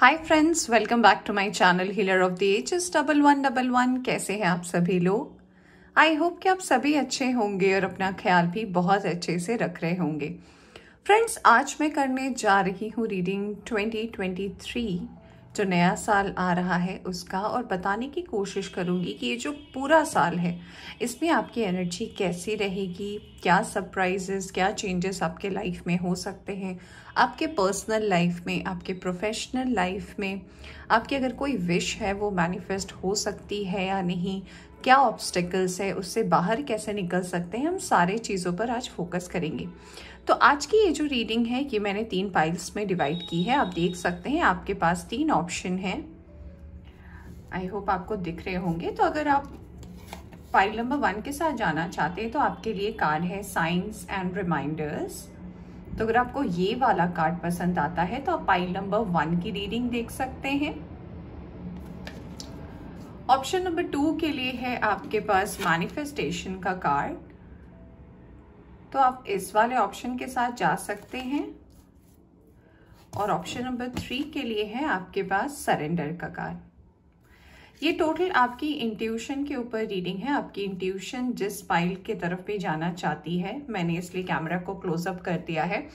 Hi friends welcome back to my channel healer of the ages double one double one कैसे हैं आप सभी लोग आई होप कि आप सभी अच्छे होंगे और अपना ख्याल भी बहुत अच्छे से रख रहे होंगे फ्रेंड्स आज मैं करने जा रही हूँ रीडिंग 2023 जो नया साल आ रहा है उसका और बताने की कोशिश करूंगी कि ये जो पूरा साल है इसमें आपकी एनर्जी कैसी रहेगी क्या सरप्राइजेस क्या चेंजेस आपके लाइफ में हो सकते हैं आपके पर्सनल लाइफ में आपके प्रोफेशनल लाइफ में आपकी अगर कोई विश है वो मैनिफेस्ट हो सकती है या नहीं क्या ऑब्स्टिकल्स है उससे बाहर कैसे निकल सकते हैं हम सारे चीज़ों पर आज फोकस करेंगे तो आज की ये जो रीडिंग है ये मैंने तीन पाइल्स में डिवाइड की है आप देख सकते हैं आपके पास तीन ऑप्शन हैं आई होप आपको दिख रहे होंगे तो अगर आप फाइल नंबर वन के साथ जाना चाहते हैं तो आपके लिए कार्ड है साइंस एंड रिमाइंडर्स तो अगर आपको ये वाला कार्ड पसंद आता है तो आप फाइल नंबर वन की रीडिंग देख सकते हैं ऑप्शन नंबर टू के लिए है आपके पास मैनिफेस्टेशन का कार्ड तो आप इस वाले ऑप्शन के साथ जा सकते हैं और ऑप्शन नंबर थ्री के लिए है आपके पास सरेंडर का कार्ड ये टोटल आपकी इंट्यूशन के ऊपर रीडिंग है आपकी इंट्यूशन जिस पाइल के तरफ भी जाना चाहती है मैंने इसलिए कैमरा को क्लोजअप कर दिया है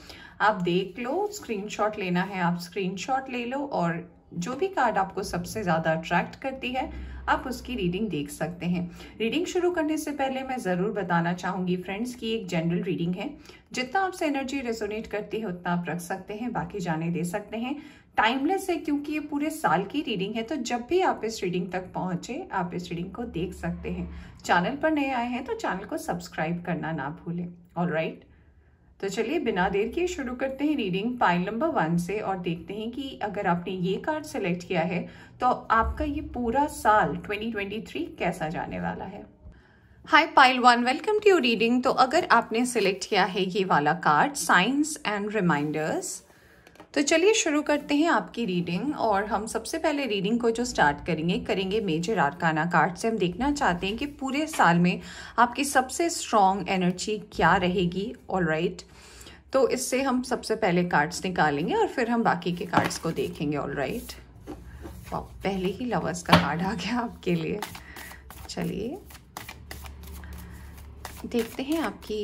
आप देख लो स्क्रीनशॉट लेना है आप स्क्रीनशॉट ले लो और जो भी कार्ड आपको सबसे ज़्यादा अट्रैक्ट करती है आप उसकी रीडिंग देख सकते हैं रीडिंग शुरू करने से पहले मैं ज़रूर बताना चाहूंगी फ्रेंड्स की एक जनरल रीडिंग है जितना आपसे एनर्जी रेजोनेट करती है उतना आप रख सकते हैं बाकी जाने दे सकते हैं टाइमलेस है क्योंकि ये पूरे साल की रीडिंग है तो जब भी आप इस रीडिंग तक पहुंचे आप इस रीडिंग को देख सकते हैं चैनल पर नए आए हैं तो चैनल को सब्सक्राइब करना ना भूलें ऑल राइट right? तो चलिए बिना देर के शुरू करते हैं रीडिंग पाइल नंबर वन से और देखते हैं कि अगर आपने ये कार्ड सेलेक्ट किया है तो आपका ये पूरा साल 2023 कैसा जाने वाला है hi pile one welcome to your reading तो अगर आपने सेलेक्ट किया है ये वाला कार्ड साइंस एंड रिमाइंडर्स तो चलिए शुरू करते हैं आपकी रीडिंग और हम सबसे पहले रीडिंग को जो स्टार्ट करेंगे करेंगे मेजर आरकाना कार्ड से हम देखना चाहते हैं कि पूरे साल में आपकी सबसे स्ट्रांग एनर्जी क्या रहेगी ऑल राइट right. तो इससे हम सबसे पहले कार्ड्स निकालेंगे और फिर हम बाकी के कार्ड्स को देखेंगे ऑल राइट right. पहले ही लवर्स का कार्ड आ गया आपके लिए चलिए देखते हैं आपकी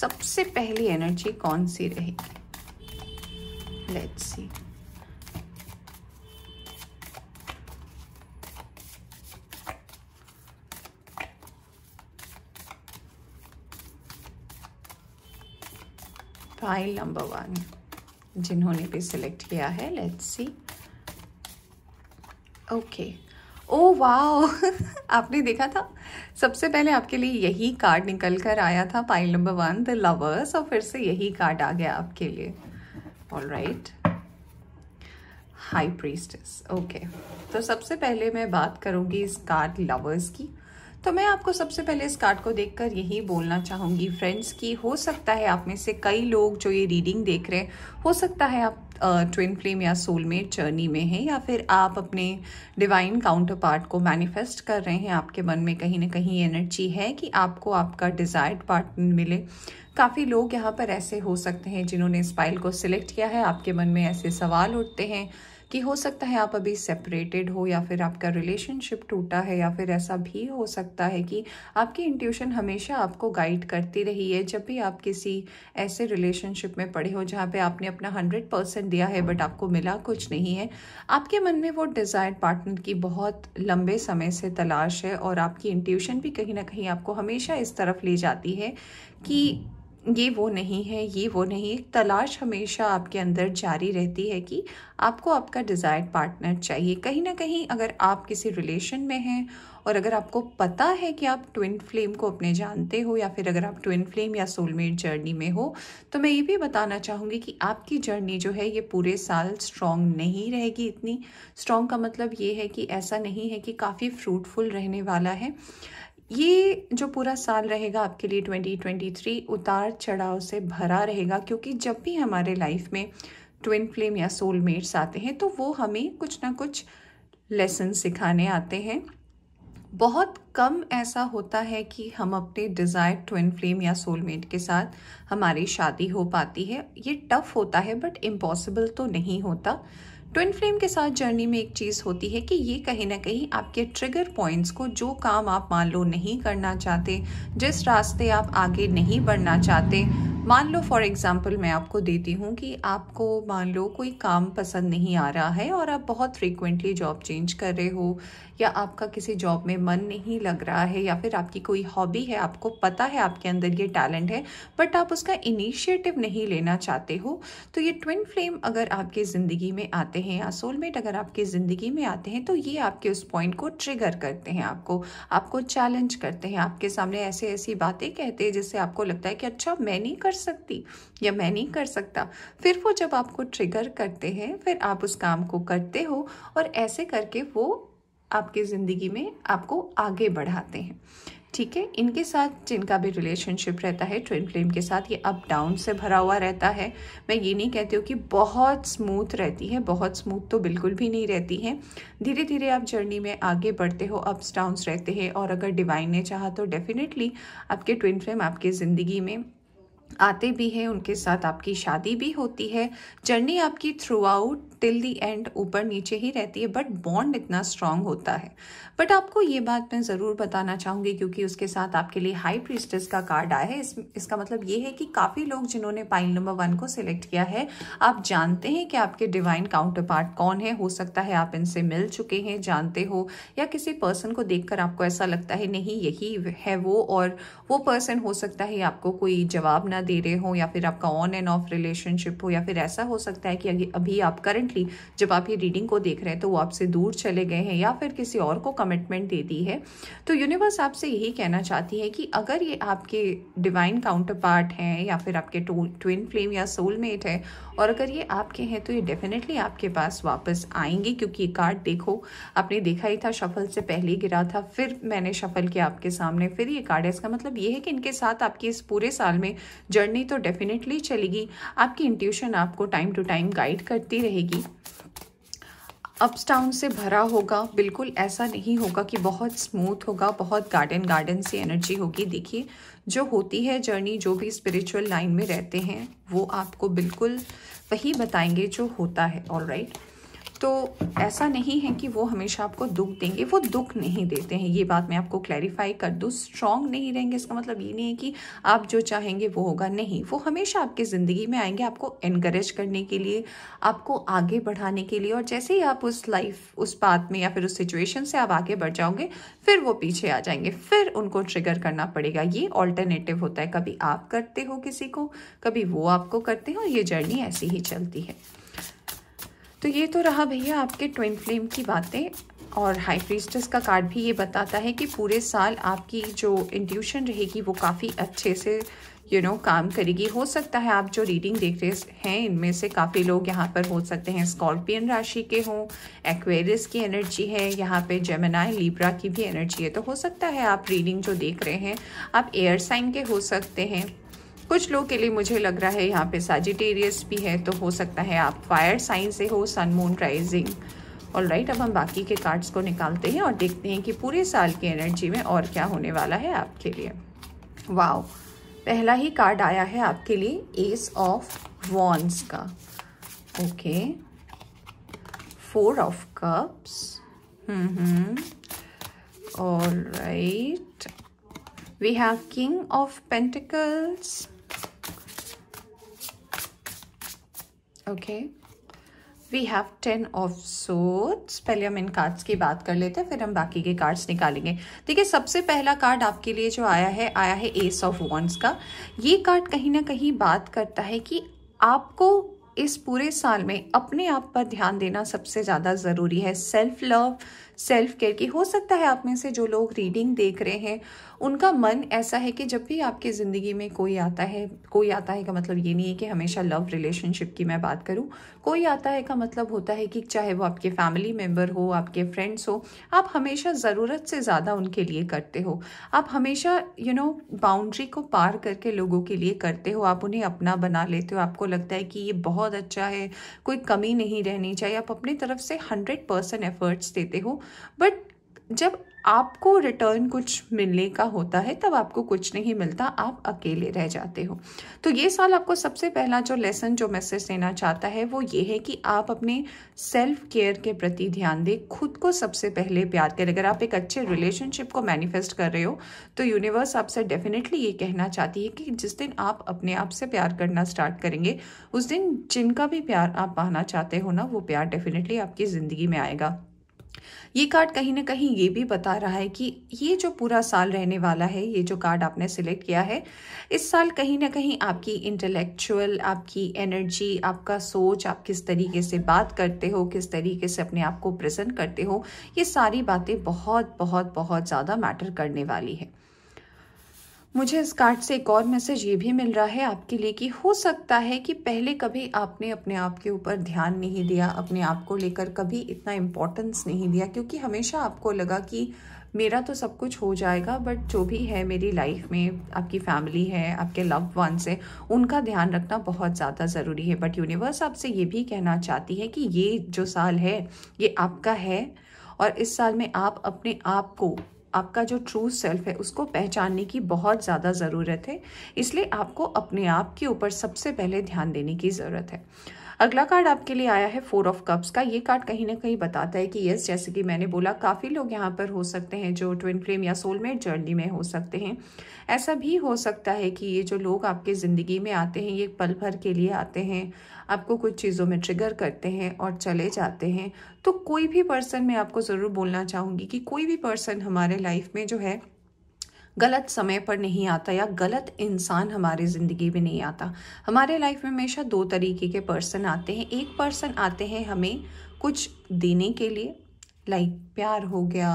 सबसे पहली एनर्जी कौन सी रहेगी let's see file number one जिन्होंने भी सिलेक्ट किया है let's see okay oh wow आपने देखा था सबसे पहले आपके लिए यही कार्ड निकल कर आया था pile number one the lovers और फिर से यही कार्ड आ गया आपके लिए all right high priestess okay तो सबसे पहले मैं बात करूंगी इस कार्ड लवर्स की तो मैं आपको सबसे पहले इस कार्ड को देखकर यही बोलना चाहूंगी फ्रेंड्स की हो सकता है आप में से कई लोग जो ये रीडिंग देख रहे हैं हो सकता है आप ट्विन फ्लेम या सोलमेट जर्नी में हैं या फिर आप अपने डिवाइन काउंटर पार्ट को मैनिफेस्ट कर रहे हैं आपके मन में कहीं ना कहीं एनर्जी है कि आपको आपका डिज़ायर्ड पार्टनर मिले काफ़ी लोग यहाँ पर ऐसे हो सकते हैं जिन्होंने इस फाइल को सिलेक्ट किया है आपके मन में ऐसे सवाल उठते हैं कि हो सकता है आप अभी सेपरेटेड हो या फिर आपका रिलेशनशिप टूटा है या फिर ऐसा भी हो सकता है कि आपकी इंट्यूशन हमेशा आपको गाइड करती रही है जब भी आप किसी ऐसे रिलेशनशिप में पड़े हो जहाँ पे आपने अपना हंड्रेड परसेंट दिया है बट आपको मिला कुछ नहीं है आपके मन में वो डिज़ायर्ड पार्टनर की बहुत लंबे समय से तलाश है और आपकी इंट्यूशन भी कहीं ना कहीं आपको हमेशा इस तरफ ले जाती है कि ये वो नहीं है ये वो नहीं एक तलाश हमेशा आपके अंदर जारी रहती है कि आपको आपका डिज़ायर्ड पार्टनर चाहिए कहीं ना कहीं अगर आप किसी रिलेशन में हैं और अगर आपको पता है कि आप ट्विन फ्लेम को अपने जानते हो या फिर अगर आप ट्विन फ्लेम या सोलमेट जर्नी में हो तो मैं ये भी बताना चाहूँगी कि आपकी जर्नी जो है ये पूरे साल स्ट्रॉन्ग नहीं रहेगी इतनी स्ट्रॉन्ग का मतलब ये है कि ऐसा नहीं है कि काफ़ी फ्रूटफुल रहने वाला है ये जो पूरा साल रहेगा आपके लिए 2023 उतार चढ़ाव से भरा रहेगा क्योंकि जब भी हमारे लाइफ में ट्विन फ्लेम या सोलमेट्स आते हैं तो वो हमें कुछ ना कुछ लेसन सिखाने आते हैं बहुत कम ऐसा होता है कि हम अपने डिज़ायर ट्विन फ्लेम या सोलमेट के साथ हमारी शादी हो पाती है ये टफ़ होता है बट इम्पॉसिबल तो नहीं होता ट्विन फ्लेम के साथ जर्नी में एक चीज़ होती है कि ये कहीं ना कहीं आपके ट्रिगर पॉइंट्स को जो काम आप मान लो नहीं करना चाहते जिस रास्ते आप आगे नहीं बढ़ना चाहते मान लो फॉर एग्जांपल मैं आपको देती हूँ कि आपको मान लो कोई काम पसंद नहीं आ रहा है और आप बहुत फ्रीक्वेंटली जॉब चेंज कर रहे हो या आपका किसी जॉब में मन नहीं लग रहा है या फिर आपकी कोई हॉबी है आपको पता है आपके अंदर ये टैलेंट है बट आप उसका इनिशिएटिव नहीं लेना चाहते हो तो ये ट्विन फ्लेम अगर आपकी ज़िंदगी में आते हैं या सोलमेट अगर आपकी ज़िंदगी में आते हैं तो ये आपके उस पॉइंट को ट्रिगर करते हैं आपको आपको चैलेंज करते हैं आपके सामने ऐसे ऐसी बातें कहते हैं जिससे आपको लगता है कि अच्छा मैं नहीं कर सकती या मैं नहीं कर सकता फिर वो जब आपको ट्रिगर करते हैं फिर आप उस काम को करते हो और ऐसे करके वो आपकी ज़िंदगी में आपको आगे बढ़ाते हैं ठीक है इनके साथ जिनका भी रिलेशनशिप रहता है ट्विन फ्लेम के साथ ये अप डाउन से भरा हुआ रहता है मैं ये नहीं कहती हूँ कि बहुत स्मूथ रहती है बहुत स्मूथ तो बिल्कुल भी नहीं रहती है धीरे धीरे आप जर्नी में आगे बढ़ते हो अप्स डाउन्स रहते हैं और अगर डिवाइन ने चाहा तो डेफिनेटली आपके ट्विन फ्लेम आपकी ज़िंदगी में आते भी हैं उनके साथ आपकी शादी भी होती है जर्नी आपकी throughout till the end ऊपर नीचे ही रहती है बट बॉन्ड इतना स्ट्रांग होता है बट आपको ये बात मैं ज़रूर बताना चाहूँगी क्योंकि उसके साथ आपके लिए हाई प्रिस्टेस का कार्ड आया है इस, इसका मतलब ये है कि काफ़ी लोग जिन्होंने पाइल नंबर वन को सिलेक्ट किया है आप जानते हैं कि आपके डिवाइन काउंटर पार्ट कौन है हो सकता है आप इनसे मिल चुके हैं जानते हो या किसी पर्सन को देख आपको ऐसा लगता है नहीं यही है वो और वो पर्सन हो सकता है आपको कोई जवाब ना दे रहे हो या फिर आपका ऑन एंड ऑफ रिलेशनशिप हो या फिर ऐसा हो सकता है कि अभी आप करंट करंटली जब आप ये रीडिंग को देख रहे हैं तो वो आपसे दूर चले गए हैं या फिर किसी और को कमिटमेंट दे दी है तो यूनिवर्स आपसे यही कहना चाहती है कि अगर ये आपके डिवाइन काउंटर पार्ट हैं या फिर आपके ट्विन फ्लेम या सोलमेट है और अगर ये आपके हैं तो ये डेफिनेटली आपके पास वापस आएंगे क्योंकि ये कार्ड देखो आपने देखा ही था शफल से पहले गिरा था फिर मैंने शफल किया आपके सामने फिर ये कार्ड है इसका मतलब ये है कि इनके साथ आपकी इस पूरे साल में जर्नी तो डेफिनेटली चलेगी आपकी इंट्यूशन आपको टाइम टू टाइम गाइड करती रहेगी रहेगी अप्स डाउन से भरा होगा बिल्कुल ऐसा नहीं होगा कि बहुत स्मूथ होगा बहुत गार्डन गार्डन सी एनर्जी होगी देखिए जो होती है जर्नी जो भी स्पिरिचुअल लाइन में रहते हैं वो आपको बिल्कुल वही बताएंगे जो होता है ऑल राइट right? तो ऐसा नहीं है कि वो हमेशा आपको दुख देंगे वो दुख नहीं देते हैं ये बात मैं आपको क्लैरिफाई कर दूँ स्ट्रांग नहीं रहेंगे इसका मतलब ये नहीं है कि आप जो चाहेंगे वो होगा नहीं वो हमेशा आपकी ज़िंदगी में आएंगे आपको इनक्रेज करने के लिए आपको आगे बढ़ाने के लिए और जैसे ही आप उस लाइफ उस बात में या फिर उस सिचुएशन से आप आगे बढ़ जाओगे फिर वो पीछे आ जाएंगे फिर उनको ट्रिगर करना पड़ेगा ये ऑल्टरनेटिव होता है कभी आप करते हो किसी को कभी वो आपको करते हो ये जर्नी ऐसी ही चलती है तो ये तो रहा भैया आपके ट्विन फ्लेम की बातें और हाई प्रीस्टस का कार्ड भी ये बताता है कि पूरे साल आपकी जो इंट्यूशन रहेगी वो काफ़ी अच्छे से यू you नो know, काम करेगी हो सकता है आप जो रीडिंग देख रहे हैं इनमें से काफ़ी लोग यहाँ पर हो सकते हैं स्कॉर्पियन राशि के हों एक्वेरियस की एनर्जी है यहाँ पे जेमिनाई लीब्रा की भी एनर्जी है तो हो सकता है आप रीडिंग जो देख रहे हैं आप एयर साइन के हो सकते हैं कुछ लोग के लिए मुझे लग रहा है यहाँ पे साजिटेरियस भी है तो हो सकता है आप फायर साइन से हो sun moon rising all right अब हम बाकी के कार्ड्स को निकालते हैं और देखते हैं कि पूरे साल की एनर्जी में और क्या होने वाला है आपके लिए वाओ पहला ही कार्ड आया है आपके लिए एस ऑफ वॉन्स का okay four of cups hmm और right we have king of pentacles okay we have ten of swords पहले हम इन कार्ड्स की बात कर लेते हैं फिर हम बाकी के कार्ड्स निकालेंगे देखिए सबसे पहला कार्ड आपके लिए जो आया है आया है एस ऑफ वॉन्स का ये कार्ड कहीं ना कहीं बात करता है कि आपको इस पूरे साल में अपने आप पर ध्यान देना सबसे ज़्यादा ज़रूरी है सेल्फ लव सेल्फ केयर की हो सकता है आप में से जो लोग रीडिंग देख रहे हैं उनका मन ऐसा है कि जब भी आपकी ज़िंदगी में कोई आता है कोई आता है का मतलब ये नहीं है कि हमेशा लव रिलेशनशिप की मैं बात करूँ कोई आता है का मतलब होता है कि चाहे वो आपके फैमिली मेम्बर हो आपके फ्रेंड्स हो आप हमेशा ज़रूरत से ज़्यादा उनके लिए करते हो आप हमेशा यू नो बाउंड्री को पार करके लोगों के लिए करते हो आप उन्हें अपना बना लेते हो आपको लगता है कि ये बहुत अच्छा है कोई कमी नहीं रहनी चाहिए आप अपनी तरफ से हंड्रेड परसेंट एफर्ट्स देते हो बट जब आपको रिटर्न कुछ मिलने का होता है तब आपको कुछ नहीं मिलता आप अकेले रह जाते हो तो ये साल आपको सबसे पहला जो लेसन जो मैसेज देना चाहता है वो ये है कि आप अपने सेल्फ केयर के प्रति ध्यान दें खुद को सबसे पहले प्यार करें अगर आप एक अच्छे रिलेशनशिप को मैनिफेस्ट कर रहे हो तो यूनिवर्स आपसे डेफिनेटली ये कहना चाहती है कि जिस दिन आप अपने आप से प्यार करना स्टार्ट करेंगे उस दिन जिनका भी प्यार आप पाना चाहते हो ना वो प्यार डेफिनेटली आपकी ज़िंदगी में आएगा ये कार्ड कहीं ना कहीं ये भी बता रहा है कि ये जो पूरा साल रहने वाला है ये जो कार्ड आपने सिलेक्ट किया है इस साल कहीं ना कहीं आपकी इंटेलेक्चुअल आपकी एनर्जी आपका सोच आप किस तरीके से बात करते हो किस तरीके से अपने आप को प्रेजेंट करते हो ये सारी बातें बहुत बहुत बहुत ज़्यादा मैटर करने वाली है मुझे इस कार्ड से एक और मैसेज ये भी मिल रहा है आपके लिए कि हो सकता है कि पहले कभी आपने अपने आप के ऊपर ध्यान नहीं दिया अपने आप को लेकर कभी इतना इम्पोर्टेंस नहीं दिया क्योंकि हमेशा आपको लगा कि मेरा तो सब कुछ हो जाएगा बट जो भी है मेरी लाइफ में आपकी फैमिली है आपके लव वंस है उनका ध्यान रखना बहुत ज़्यादा ज़रूरी है बट यूनिवर्स आपसे ये भी कहना चाहती है कि ये जो साल है ये आपका है और इस साल में आप अपने आप को आपका जो ट्रू सेल्फ है उसको पहचानने की बहुत ज़्यादा ज़रूरत है इसलिए आपको अपने आप के ऊपर सबसे पहले ध्यान देने की ज़रूरत है अगला कार्ड आपके लिए आया है फोर ऑफ कप्स का ये कार्ड कहीं ना कहीं बताता है कि यस जैसे कि मैंने बोला काफ़ी लोग यहाँ पर हो सकते हैं जो ट्विन फ्लेम या सोलमेट जर्नी में हो सकते हैं ऐसा भी हो सकता है कि ये जो लोग आपके ज़िंदगी में आते हैं ये पल भर के लिए आते हैं आपको कुछ चीज़ों में ट्रिगर करते हैं और चले जाते हैं तो कोई भी पर्सन मैं आपको ज़रूर बोलना चाहूँगी कि कोई भी पर्सन हमारे लाइफ में जो है गलत समय पर नहीं आता या गलत इंसान हमारी ज़िंदगी में नहीं आता हमारे लाइफ में हमेशा दो तरीके के पर्सन आते हैं एक पर्सन आते हैं हमें कुछ देने के लिए लाइक प्यार हो गया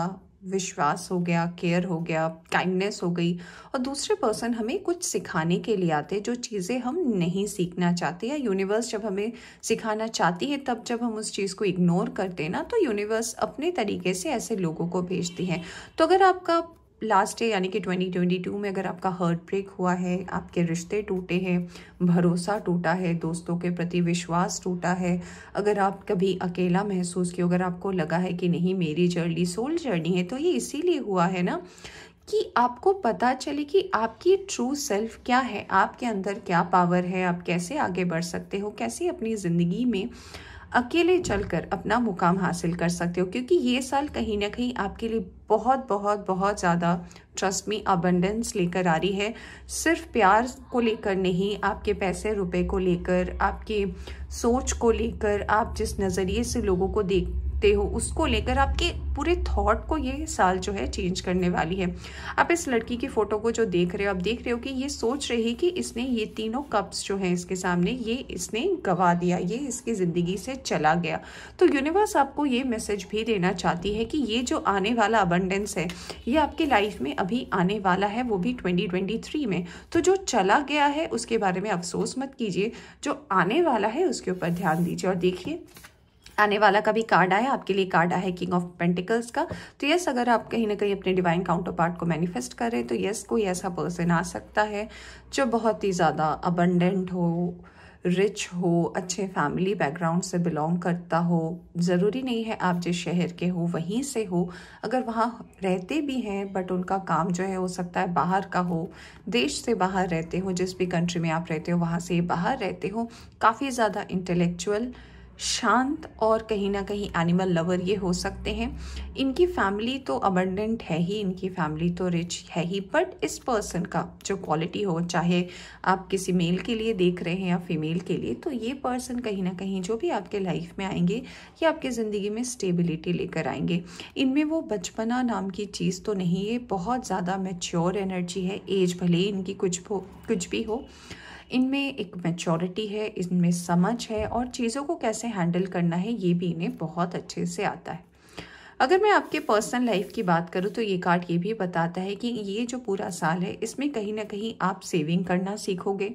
विश्वास हो गया केयर हो गया काइंडनेस हो गई और दूसरे पर्सन हमें कुछ सिखाने के लिए आते हैं जो चीज़ें हम नहीं सीखना चाहते या यूनिवर्स जब हमें सिखाना चाहती है तब जब हम उस चीज़ को इग्नोर करते हैं ना तो यूनिवर्स अपने तरीके से ऐसे लोगों को भेजती है तो अगर आपका लास्ट ईयर यानी कि 2022 में अगर आपका हार्ट ब्रेक हुआ है आपके रिश्ते टूटे हैं भरोसा टूटा है दोस्तों के प्रति विश्वास टूटा है अगर आप कभी अकेला महसूस किया अगर आपको लगा है कि नहीं मेरी जर्नी सोल जर्नी है तो ये इसीलिए हुआ है ना कि आपको पता चले कि आपकी ट्रू सेल्फ क्या है आपके अंदर क्या पावर है आप कैसे आगे बढ़ सकते हो कैसे अपनी ज़िंदगी में अकेले चलकर अपना मुकाम हासिल कर सकते हो क्योंकि ये साल कहीं ना कहीं आपके लिए बहुत बहुत बहुत ज़्यादा ट्रस्ट मी अबंडेंस लेकर आ रही है सिर्फ प्यार को लेकर नहीं आपके पैसे रुपए को लेकर आपके सोच को लेकर आप जिस नज़रिए से लोगों को देख सकते हो उसको लेकर आपके पूरे थॉट को ये साल जो है चेंज करने वाली है आप इस लड़की की फ़ोटो को जो देख रहे हो आप देख रहे हो कि ये सोच रही है कि इसने ये तीनों कप्स जो हैं इसके सामने ये इसने गवा दिया ये इसकी ज़िंदगी से चला गया तो यूनिवर्स आपको ये मैसेज भी देना चाहती है कि ये जो आने वाला अबंडेंस है ये आपकी लाइफ में अभी आने वाला है वो भी ट्वेंटी में तो जो चला गया है उसके बारे में अफसोस मत कीजिए जो आने वाला है उसके ऊपर ध्यान दीजिए और देखिए आने वाला कभी कार्ड आया आपके लिए कार्ड आया है किंग ऑफ पेंटिकल्स का तो यस अगर आप कहीं ना कहीं अपने डिवाइन काउंटर पार्ट को मैनिफेस्ट कर रहे हैं तो यस कोई ऐसा पर्सन आ सकता है जो बहुत ही ज़्यादा अबंडेंट हो रिच हो अच्छे फैमिली बैकग्राउंड से बिलोंग करता हो ज़रूरी नहीं है आप जिस शहर के हो वहीं से हो अगर वहाँ रहते भी हैं बट उनका काम जो है हो सकता है बाहर का हो देश से बाहर रहते हो जिस भी कंट्री में आप रहते हो वहाँ से बाहर रहते हो काफ़ी ज़्यादा इंटेलेक्चुअल शांत और कहीं ना कहीं एनिमल लवर ये हो सकते हैं इनकी फैमिली तो अबंडेंट है ही इनकी फैमिली तो रिच है ही बट इस पर्सन का जो क्वालिटी हो चाहे आप किसी मेल के लिए देख रहे हैं या फीमेल के लिए तो ये पर्सन कहीं ना कहीं जो भी आपके लाइफ में आएंगे या आपके ज़िंदगी में स्टेबिलिटी लेकर आएंगे इनमें वो बचपना नाम की चीज़ तो नहीं है बहुत ज़्यादा मेच्योर एनर्जी है एज भले ही इनकी कुछ कुछ भी हो इनमें एक मेचोरिटी है इनमें समझ है और चीज़ों को कैसे हैंडल करना है ये भी इन्हें बहुत अच्छे से आता है अगर मैं आपके पर्सनल लाइफ की बात करूं तो ये कार्ड ये भी बताता है कि ये जो पूरा साल है इसमें कहीं ना कहीं आप सेविंग करना सीखोगे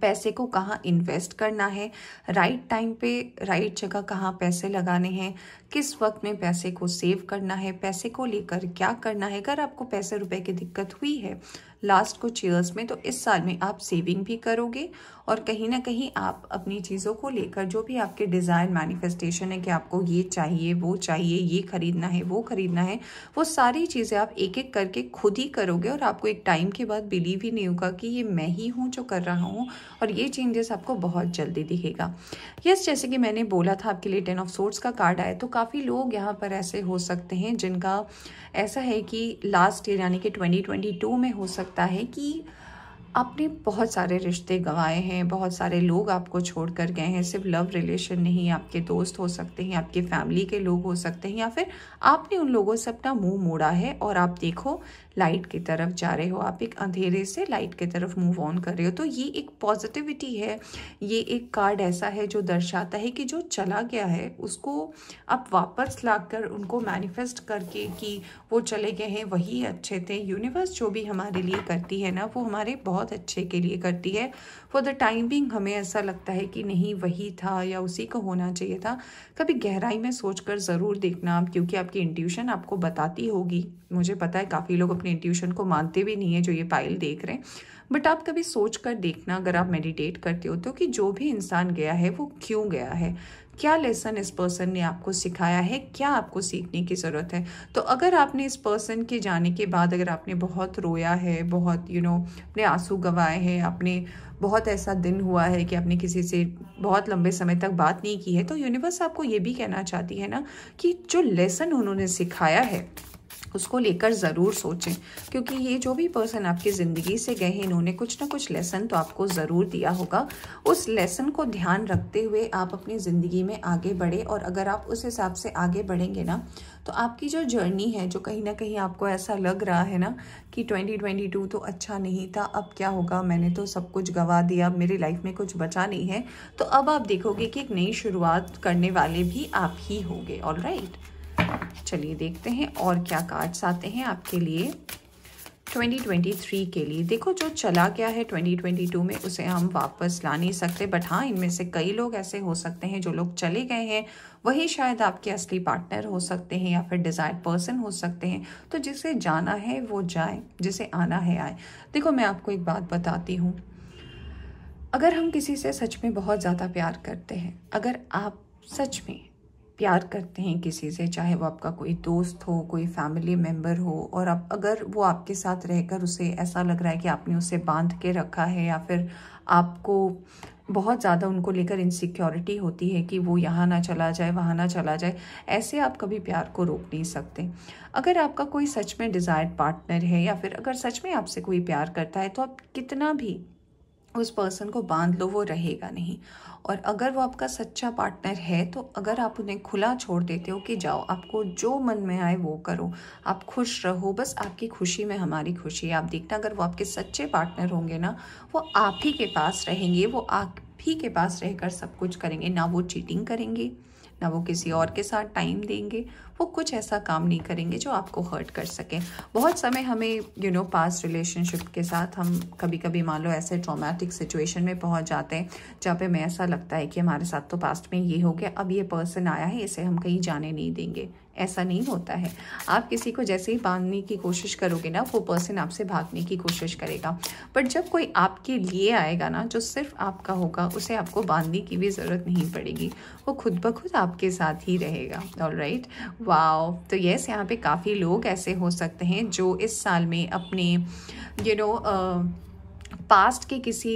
पैसे को कहाँ इन्वेस्ट करना है राइट टाइम पे राइट जगह कहाँ पैसे लगाने हैं किस वक्त में पैसे को सेव करना है पैसे को लेकर क्या करना है अगर आपको पैसे रुपए की दिक्कत हुई है लास्ट कुछ ईयर्स में तो इस साल में आप सेविंग भी करोगे और कहीं ना कहीं आप अपनी चीज़ों को लेकर जो भी आपके डिज़ायर मैनिफेस्टेशन है कि आपको ये चाहिए वो चाहिए ये खरीदना है वो खरीदना है वो सारी चीज़ें आप एक एक करके खुद ही करोगे और आपको एक टाइम के बाद बिलीव ही नहीं होगा कि ये मैं ही हूँ जो कर रहा हूँ और ये चेंजेस आपको बहुत जल्दी दिखेगा यस जैसे कि मैंने बोला था आपके लिए टेन ऑफ सोर्ट्स का कार्ड आया तो काफ़ी लोग यहाँ पर ऐसे हो सकते हैं जिनका ऐसा है कि लास्ट ईयर यानी कि ट्वेंटी में हो सकता लगता है कि आपने बहुत सारे रिश्ते गंवाए हैं बहुत सारे लोग आपको छोड़ कर गए हैं सिर्फ लव रिलेशन नहीं आपके दोस्त हो सकते हैं आपके फैमिली के लोग हो सकते हैं या फिर आपने उन लोगों से अपना मुंह मोड़ा है और आप देखो लाइट की तरफ जा रहे हो आप एक अंधेरे से लाइट की तरफ मूव ऑन कर रहे हो तो ये एक पॉजिटिविटी है ये एक कार्ड ऐसा है जो दर्शाता है कि जो चला गया है उसको आप वापस लाकर उनको मैनिफेस्ट करके कि वो चले गए हैं वही अच्छे थे यूनिवर्स जो भी हमारे लिए करती है ना वो हमारे बहुत अच्छे के लिए करती है फॉर द टाइम बिंग हमें ऐसा लगता है कि नहीं वही था या उसी का होना चाहिए था कभी गहराई में सोच कर ज़रूर देखना आप क्योंकि आपकी इंट्यूशन आपको बताती होगी मुझे पता है काफ़ी लोग अपने इंट्यूशन को मानते भी नहीं है जो ये पाइल देख रहे हैं बट आप कभी सोच कर देखना अगर आप मेडिटेट करते हो तो कि जो भी इंसान गया है वो क्यों गया है क्या लेसन इस पर्सन ने आपको सिखाया है क्या आपको सीखने की ज़रूरत है तो अगर आपने इस पर्सन के जाने के बाद अगर आपने बहुत रोया है बहुत यू you नो know, अपने आंसू गवाए हैं आपने बहुत ऐसा दिन हुआ है कि आपने किसी से बहुत लंबे समय तक बात नहीं की है तो यूनिवर्स आपको ये भी कहना चाहती है ना कि जो लेसन उन्होंने सिखाया है उसको लेकर ज़रूर सोचें क्योंकि ये जो भी पर्सन आपकी ज़िंदगी से गए हैं इन्होंने कुछ ना कुछ लेसन तो आपको ज़रूर दिया होगा उस लेसन को ध्यान रखते हुए आप अपनी ज़िंदगी में आगे बढ़े और अगर आप उस हिसाब से आगे बढ़ेंगे ना तो आपकी जो जर्नी है जो कहीं ना कहीं आपको ऐसा लग रहा है ना कि 2022 तो अच्छा नहीं था अब क्या होगा मैंने तो सब कुछ गवा दिया मेरी लाइफ में कुछ बचा नहीं है तो अब आप देखोगे कि एक नई शुरुआत करने वाले भी आप ही होंगे ऑल राइट चलिए देखते हैं और क्या कार्ड्स आते हैं आपके लिए 2023 के लिए देखो जो चला गया है 2022 में उसे हम वापस ला नहीं सकते बट हाँ इनमें से कई लोग ऐसे हो सकते हैं जो लोग चले गए हैं वही शायद आपके असली पार्टनर हो सकते हैं या फिर डिज़ायर पर्सन हो सकते हैं तो जिसे जाना है वो जाए जिसे आना है आए देखो मैं आपको एक बात बताती हूँ अगर हम किसी से सच में बहुत ज़्यादा प्यार करते हैं अगर आप सच में प्यार करते हैं किसी से चाहे वो आपका कोई दोस्त हो कोई फैमिली मेम्बर हो और आप अगर वो आपके साथ रहकर उसे ऐसा लग रहा है कि आपने उसे बांध के रखा है या फिर आपको बहुत ज़्यादा उनको लेकर इनसिक्योरिटी होती है कि वो यहाँ ना चला जाए वहाँ ना चला जाए ऐसे आप कभी प्यार को रोक नहीं सकते अगर आपका कोई सच में डिज़ायर्ड पार्टनर है या फिर अगर सच में आपसे कोई प्यार करता है तो आप कितना भी उस पर्सन को बांध लो वो रहेगा नहीं और अगर वो आपका सच्चा पार्टनर है तो अगर आप उन्हें खुला छोड़ देते हो कि जाओ आपको जो मन में आए वो करो आप खुश रहो बस आपकी खुशी में हमारी खुशी है आप देखना अगर वो आपके सच्चे पार्टनर होंगे ना वो आप ही के पास रहेंगे वो आप ही के पास रहकर सब कुछ करेंगे ना वो चीटिंग करेंगे ना वो किसी और के साथ टाइम देंगे वो कुछ ऐसा काम नहीं करेंगे जो आपको हर्ट कर सकें बहुत समय हमें यू नो पास रिलेशनशिप के साथ हम कभी कभी मान लो ऐसे ट्रोमैटिक सिचुएशन में पहुंच जाते हैं जहाँ पे हमें ऐसा लगता है कि हमारे साथ तो पास्ट में ये हो गया अब ये पर्सन आया है इसे हम कहीं जाने नहीं देंगे ऐसा नहीं होता है आप किसी को जैसे ही बांधने की कोशिश करोगे ना वो पर्सन आपसे भागने की कोशिश करेगा बट जब कोई आपके लिए आएगा ना जो सिर्फ आपका होगा उसे आपको बांधने की भी ज़रूरत नहीं पड़ेगी वो खुद ब खुद आपके साथ ही रहेगा ऑल राइट right? वाओ तो येस यहाँ पे काफ़ी लोग ऐसे हो सकते हैं जो इस साल में अपने यू नो पास्ट के किसी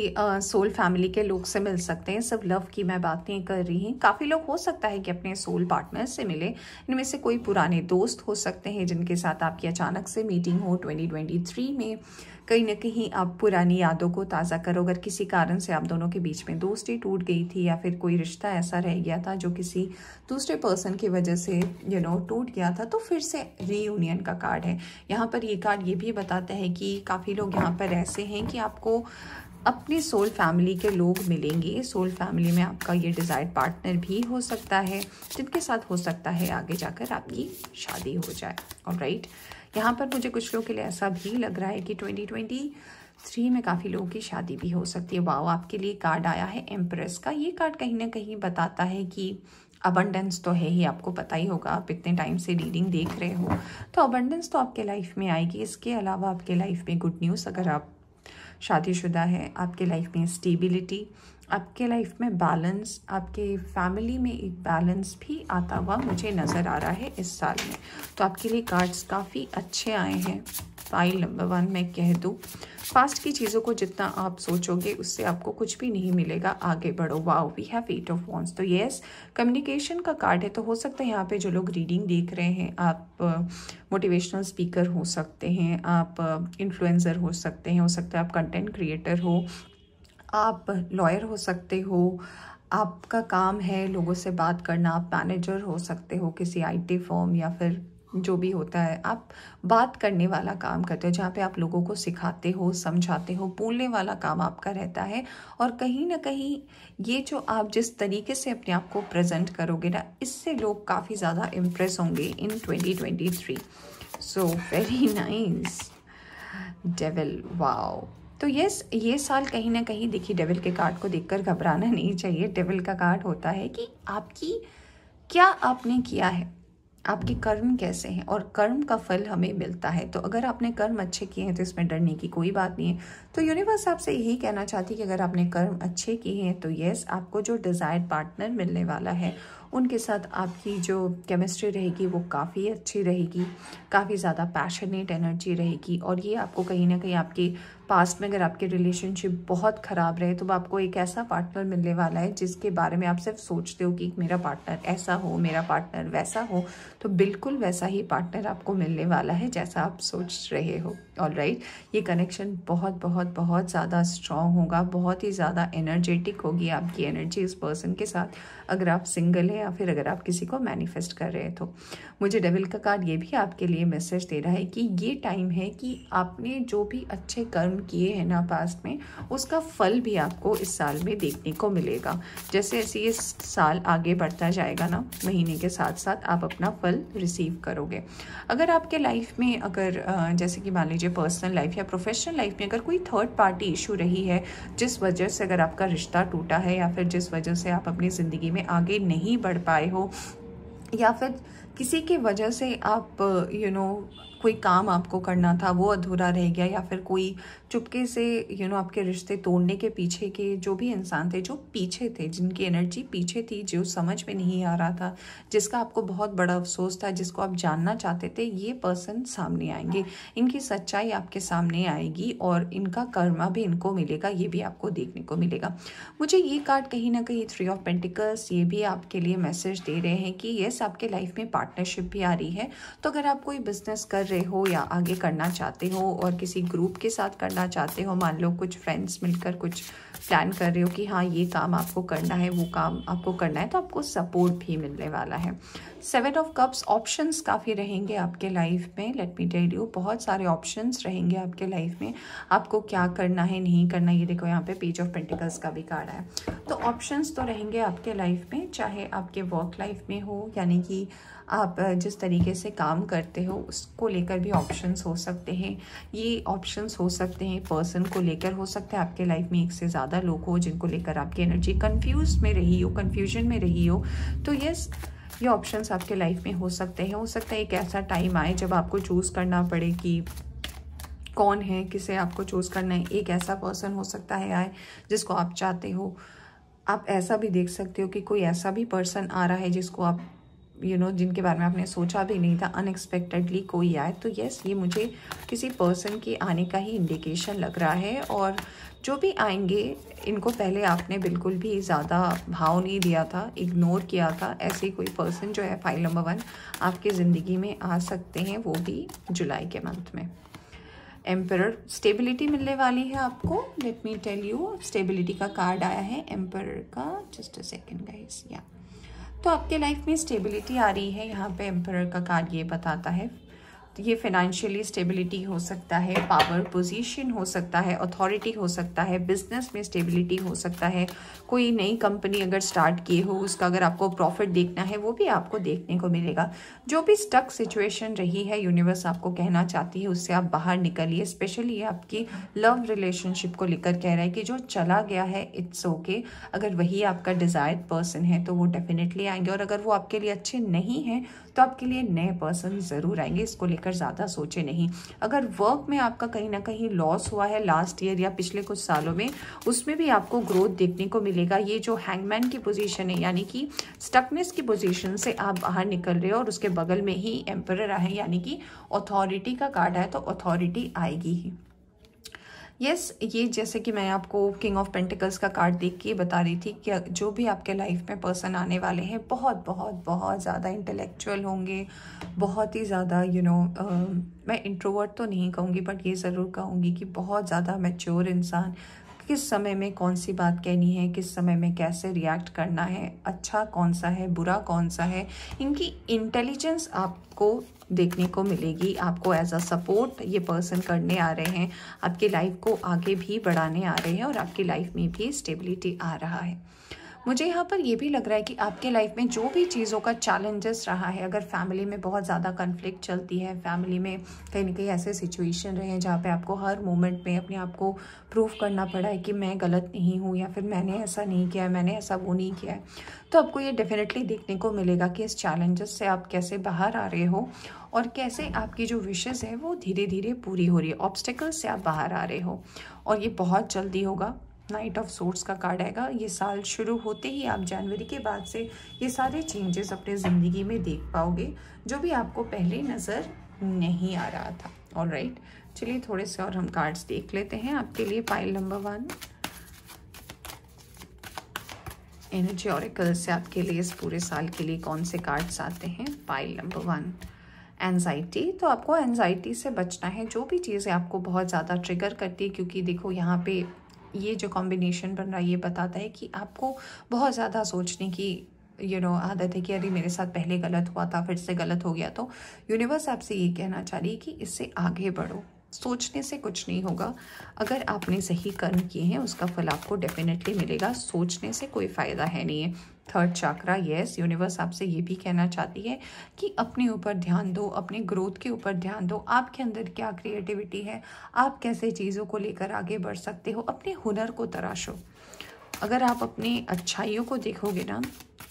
सोल uh, फैमिली के लोग से मिल सकते हैं सब लव की मैं बात नहीं कर रही हूँ काफ़ी लोग हो सकता है कि अपने सोल पार्टनर से मिले इनमें से कोई पुराने दोस्त हो सकते हैं जिनके साथ आपकी अचानक से मीटिंग हो 2023 में कहीं ना कहीं आप पुरानी यादों को ताज़ा करो अगर किसी कारण से आप दोनों के बीच में दोस्ती टूट गई थी या फिर कोई रिश्ता ऐसा रह गया था जो किसी दूसरे पर्सन की वजह से यू नो टूट गया था तो फिर से रीयूनियन का कार्ड है यहाँ पर ये कार्ड ये भी बताता है कि काफ़ी लोग यहाँ पर ऐसे हैं कि आपको अपनी सोल फैमिली के लोग मिलेंगे सोल फैमिली में आपका ये डिज़ायर्ड पार्टनर भी हो सकता है जिनके साथ हो सकता है आगे जाकर आपकी शादी हो जाए और राइट right? यहाँ पर मुझे कुछ लोगों के लिए ऐसा भी लग रहा है कि ट्वेंटी ट्वेंटी थ्री में काफ़ी लोगों की शादी भी हो सकती है वाओ आपके लिए कार्ड आया है एम्प्रेस का ये कार्ड कहीं ना कहीं बताता है कि अबंडेंस तो है ही आपको पता ही होगा आप इतने टाइम से रीडिंग देख रहे हो तो अबंडेंस तो आपके लाइफ में आएगी इसके अलावा आपके लाइफ में गुड न्यूज़ अगर आप शादीशुदा है आपके लाइफ में स्टेबिलिटी आपके लाइफ में बैलेंस आपके फैमिली में एक बैलेंस भी आता हुआ मुझे नज़र आ रहा है इस साल में तो आपके लिए कार्ड्स काफ़ी अच्छे आए हैं फाइल नंबर वन मैं कह दूँ फास्ट की चीज़ों को जितना आप सोचोगे उससे आपको कुछ भी नहीं मिलेगा आगे बढ़ो wow we have eight of wands तो येस कम्युनिकेशन का कार्ड है तो हो सकता है यहाँ पे जो लोग रीडिंग देख रहे हैं आप मोटिवेशनल uh, स्पीकर हो सकते हैं आप इन्फ्लुएंसर uh, हो सकते हैं हो सकता है आप कंटेंट क्रिएटर हो आप लॉयर हो सकते हो आपका काम है लोगों से बात करना आप मैनेजर हो सकते हो किसी आईटी फॉर्म या फिर जो भी होता है आप बात करने वाला काम करते हो जहाँ पे आप लोगों को सिखाते हो समझाते हो बोलने वाला काम आपका रहता है और कहीं ना कहीं ये जो आप जिस तरीके से अपने आप को प्रेजेंट करोगे ना इससे लोग काफ़ी ज़्यादा इम्प्रेस होंगे इन 2023 सो वेरी नाइस डेवल वाओ तो यस ये साल कहीं ना कहीं देखिए डेविल के कार्ड को देखकर घबराना नहीं चाहिए डेविल का कार्ड होता है कि आपकी क्या आपने किया है आपके कर्म कैसे हैं और कर्म का फल हमें मिलता है तो अगर आपने कर्म अच्छे किए हैं तो इसमें डरने की कोई बात नहीं है तो यूनिवर्स आपसे यही कहना चाहती है कि अगर आपने कर्म अच्छे किए हैं तो यस आपको जो डिज़ायर पार्टनर मिलने वाला है उनके साथ आपकी जो केमिस्ट्री रहेगी वो काफ़ी अच्छी रहेगी काफ़ी ज़्यादा पैशनेट एनर्जी रहेगी और ये आपको कहीं ना कहीं आपके पास्ट में अगर आपके रिलेशनशिप बहुत ख़राब रहे तो आपको एक ऐसा पार्टनर मिलने वाला है जिसके बारे में आप सिर्फ सोचते हो कि मेरा पार्टनर ऐसा हो मेरा पार्टनर वैसा हो तो बिल्कुल वैसा ही पार्टनर आपको मिलने वाला है जैसा आप सोच रहे हो ऑल राइट ये कनेक्शन बहुत बहुत बहुत ज़्यादा स्ट्रॉन्ग होगा बहुत ही ज़्यादा एनर्जेटिक होगी आपकी एनर्जी उस पर्सन के साथ अगर आप सिंगल हैं या फिर अगर आप किसी को मैनिफेस्ट कर रहे हैं तो मुझे डेविल का कार्ड ये भी आपके लिए मैसेज दे रहा है कि ये टाइम है कि आपने जो भी अच्छे कर्म किए हैं ना पास्ट में उसका फल भी आपको इस साल में देखने को मिलेगा जैसे जैसे ये साल आगे बढ़ता जाएगा ना महीने के साथ साथ आप अपना फल रिसीव करोगे अगर आपके लाइफ में अगर जैसे कि मान लीजिए लीजिए पर्सनल लाइफ या प्रोफेशनल लाइफ में अगर कोई थर्ड पार्टी इशू रही है जिस वजह से अगर आपका रिश्ता टूटा है या फिर जिस वजह से आप अपनी ज़िंदगी में आगे नहीं बढ़ पाए हो या फिर किसी की वजह से आप यू you नो know, कोई काम आपको करना था वो अधूरा रह गया या फिर कोई चुपके से यू you नो know, आपके रिश्ते तोड़ने के पीछे के जो भी इंसान थे जो पीछे थे जिनकी एनर्जी पीछे थी जो समझ में नहीं आ रहा था जिसका आपको बहुत बड़ा अफसोस था जिसको आप जानना चाहते थे ये पर्सन सामने आएंगे इनकी सच्चाई आपके सामने आएगी और इनका कर्मा भी इनको मिलेगा ये भी आपको देखने को मिलेगा मुझे ये कार्ड कहीं ना कहीं थ्री ऑफ पेंटिकल्स ये भी आपके लिए मैसेज दे रहे हैं कि येस आपके लाइफ में पार्टनरशिप भी आ रही है तो अगर आप कोई बिजनेस कर रहे हो या आगे करना चाहते हो और किसी ग्रुप के साथ करना चाहते हो मान लो कुछ फ्रेंड्स मिलकर कुछ प्लान कर रहे हो कि हाँ ये काम आपको करना है वो काम आपको करना है तो आपको सपोर्ट भी मिलने वाला है सेवन ऑफ कप्स ऑप्शंस काफ़ी रहेंगे आपके लाइफ में लेट मी टेल यू बहुत सारे ऑप्शंस रहेंगे आपके लाइफ में आपको क्या करना है नहीं करना ये देखो यहाँ पे पेज ऑफ पेंटिकल्स का भी कार्ड है तो ऑप्शंस तो रहेंगे आपके लाइफ में चाहे आपके वर्क लाइफ में हो यानी कि आप जिस तरीके से काम करते हो उसको लेकर भी ऑप्शंस हो सकते हैं ये ऑप्शंस हो सकते हैं पर्सन को लेकर हो सकता है आपके लाइफ में एक से ज़्यादा लोग हो जिनको लेकर आपकी एनर्जी कन्फ्यूज में रही हो कन्फ्यूजन में रही हो तो यस ये ऑप्शंस आपके लाइफ में हो सकते हैं हो सकता है एक ऐसा टाइम आए जब आपको चूज़ करना पड़े कि कौन है किसे आपको चूज़ करना है एक ऐसा पर्सन हो सकता है आए जिसको आप चाहते हो आप ऐसा भी देख सकते हो कि कोई ऐसा भी पर्सन आ रहा है जिसको आप यू you नो know, जिनके बारे में आपने सोचा भी नहीं था अनएक्सपेक्टेडली कोई आए तो यस ये मुझे किसी पर्सन के आने का ही इंडिकेशन लग रहा है और जो भी आएंगे इनको पहले आपने बिल्कुल भी ज़्यादा भाव नहीं दिया था इग्नोर किया था ऐसे कोई पर्सन जो है फाइल नंबर वन आपके ज़िंदगी में आ सकते हैं वो भी जुलाई के मंथ में एम्पर स्टेबिलिटी मिलने वाली है आपको let me tell you stability का कार्ड आया है एम्पर का जस्ट अ सेकेंड गाइस या तो आपके लाइफ में स्टेबिलिटी आ रही है यहाँ पे एम्पर का कार्ड ये बताता है तो ये फाइनेंशियली स्टेबिलिटी हो सकता है पावर पोजीशन हो सकता है अथॉरिटी हो सकता है बिजनेस में स्टेबिलिटी हो सकता है कोई नई कंपनी अगर स्टार्ट किए हो उसका अगर आपको प्रॉफिट देखना है वो भी आपको देखने को मिलेगा जो भी स्टक सिचुएशन रही है यूनिवर्स आपको कहना चाहती है उससे आप बाहर निकलिए स्पेशली आपकी लव रिलेशनशिप को लेकर कह रहा है कि जो चला गया है इट्स ओके okay. अगर वही आपका डिज़ायर्ड पर्सन है तो वो डेफिनेटली आएंगे और अगर वो आपके लिए अच्छे नहीं हैं तो आपके लिए नए पर्सन ज़रूर आएंगे इसको लेकर ज़्यादा सोचे नहीं अगर वर्क में आपका कहीं ना कहीं लॉस हुआ है लास्ट ईयर या पिछले कुछ सालों में उसमें भी आपको ग्रोथ देखने को मिले मिलेगा ये जो हैंगमैन की पोजीशन है यानी कि स्टकनेस की पोजीशन से आप बाहर निकल रहे हो और उसके बगल में ही एम्पर है यानी कि अथॉरिटी का कार्ड है तो अथॉरिटी आएगी ही यस yes, ये जैसे कि मैं आपको किंग ऑफ पेंटिकल्स का कार्ड देख के बता रही थी कि जो भी आपके लाइफ में पर्सन आने वाले हैं बहुत बहुत बहुत ज़्यादा इंटेलेक्चुअल होंगे बहुत ही ज़्यादा यू नो मैं इंट्रोवर्ट तो नहीं कहूँगी बट ये ज़रूर कहूँगी कि बहुत ज़्यादा मैच्योर इंसान किस समय में कौन सी बात कहनी है किस समय में कैसे रिएक्ट करना है अच्छा कौन सा है बुरा कौन सा है इनकी इंटेलिजेंस आपको देखने को मिलेगी आपको एज अ सपोर्ट ये पर्सन करने आ रहे हैं आपकी लाइफ को आगे भी बढ़ाने आ रहे हैं और आपकी लाइफ में भी स्टेबिलिटी आ रहा है मुझे यहाँ पर ये भी लग रहा है कि आपके लाइफ में जो भी चीज़ों का चैलेंजेस रहा है अगर फैमिली में बहुत ज़्यादा कन्फ्लिक्ट चलती है फैमिली में कहीं ना कहीं ऐसे सिचुएशन रहे हैं जहाँ पे आपको हर मोमेंट में अपने आप को प्रूव करना पड़ा है कि मैं गलत नहीं हूँ या फिर मैंने ऐसा नहीं किया है मैंने ऐसा वो नहीं किया है तो आपको ये डेफिनेटली देखने को मिलेगा कि इस चैलेंजेस से आप कैसे बाहर आ रहे हो और कैसे आपकी जो विशेज़ है वो धीरे धीरे पूरी हो रही है ऑब्स्टिकल से आप बाहर आ रहे हो और ये बहुत जल्दी होगा नाइट ऑफ सोर्स का कार्ड आएगा ये साल शुरू होते ही आप जनवरी के बाद से ये सारे चेंजेस अपने ज़िंदगी में देख पाओगे जो भी आपको पहले नज़र नहीं आ रहा था ऑल राइट चलिए थोड़े से और हम कार्ड्स देख लेते हैं आपके लिए pile number one energy oracle से आपके लिए इस पूरे साल के लिए कौन से कार्ड्स आते हैं पाइल नंबर वन एनजाइटी तो आपको एनजाइटी से बचना है जो भी चीज़ें आपको बहुत ज़्यादा ट्रिगर करती है क्योंकि देखो यहाँ पे ये जो कॉम्बिनेशन बन रहा है ये बताता है कि आपको बहुत ज़्यादा सोचने की यू नो आदत है कि अरे मेरे साथ पहले गलत हुआ था फिर से गलत हो गया तो यूनिवर्स आपसे ये कहना चाह रही है कि इससे आगे बढ़ो सोचने से कुछ नहीं होगा अगर आपने सही कर्म किए हैं उसका फल आपको डेफिनेटली मिलेगा सोचने से कोई फ़ायदा है नहीं है थर्ड चक्रा यस यूनिवर्स आपसे ये भी कहना चाहती है कि अपने ऊपर ध्यान दो अपने ग्रोथ के ऊपर ध्यान दो आपके अंदर क्या क्रिएटिविटी है आप कैसे चीज़ों को लेकर आगे बढ़ सकते हो अपने हुनर को तराशो अगर आप अपनी अच्छाइयों को देखोगे ना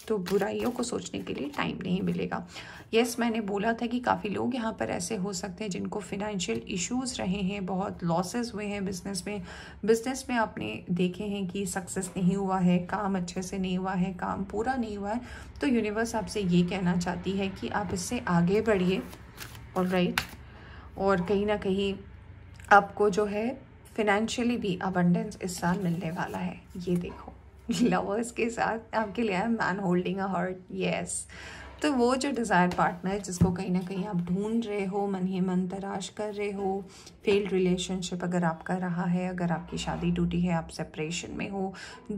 तो बुराइयों को सोचने के लिए टाइम नहीं मिलेगा यस yes, मैंने बोला था कि काफ़ी लोग यहाँ पर ऐसे हो सकते हैं जिनको फिनेंशियल इश्यूज रहे हैं बहुत लॉसेस हुए हैं बिजनेस में बिजनेस में आपने देखे हैं कि सक्सेस नहीं हुआ है काम अच्छे से नहीं हुआ है काम पूरा नहीं हुआ है तो यूनिवर्स आपसे ये कहना चाहती है कि आप इससे आगे बढ़िए और राइट और कहीं ना कहीं आपको जो है फिनेंशियली भी अबंडेंस इस साल मिलने वाला है ये देखो लवर्स के साथ आपके लिए है man holding a heart yes तो वो जो डिज़ायर पार्टनर जिसको कहीं ना कहीं आप ढूंढ रहे हो मन ही मन तराश कर रहे हो फेल्ड रिलेशनशिप अगर आपका रहा है अगर आपकी शादी टूटी है आप सेपरेशन में हो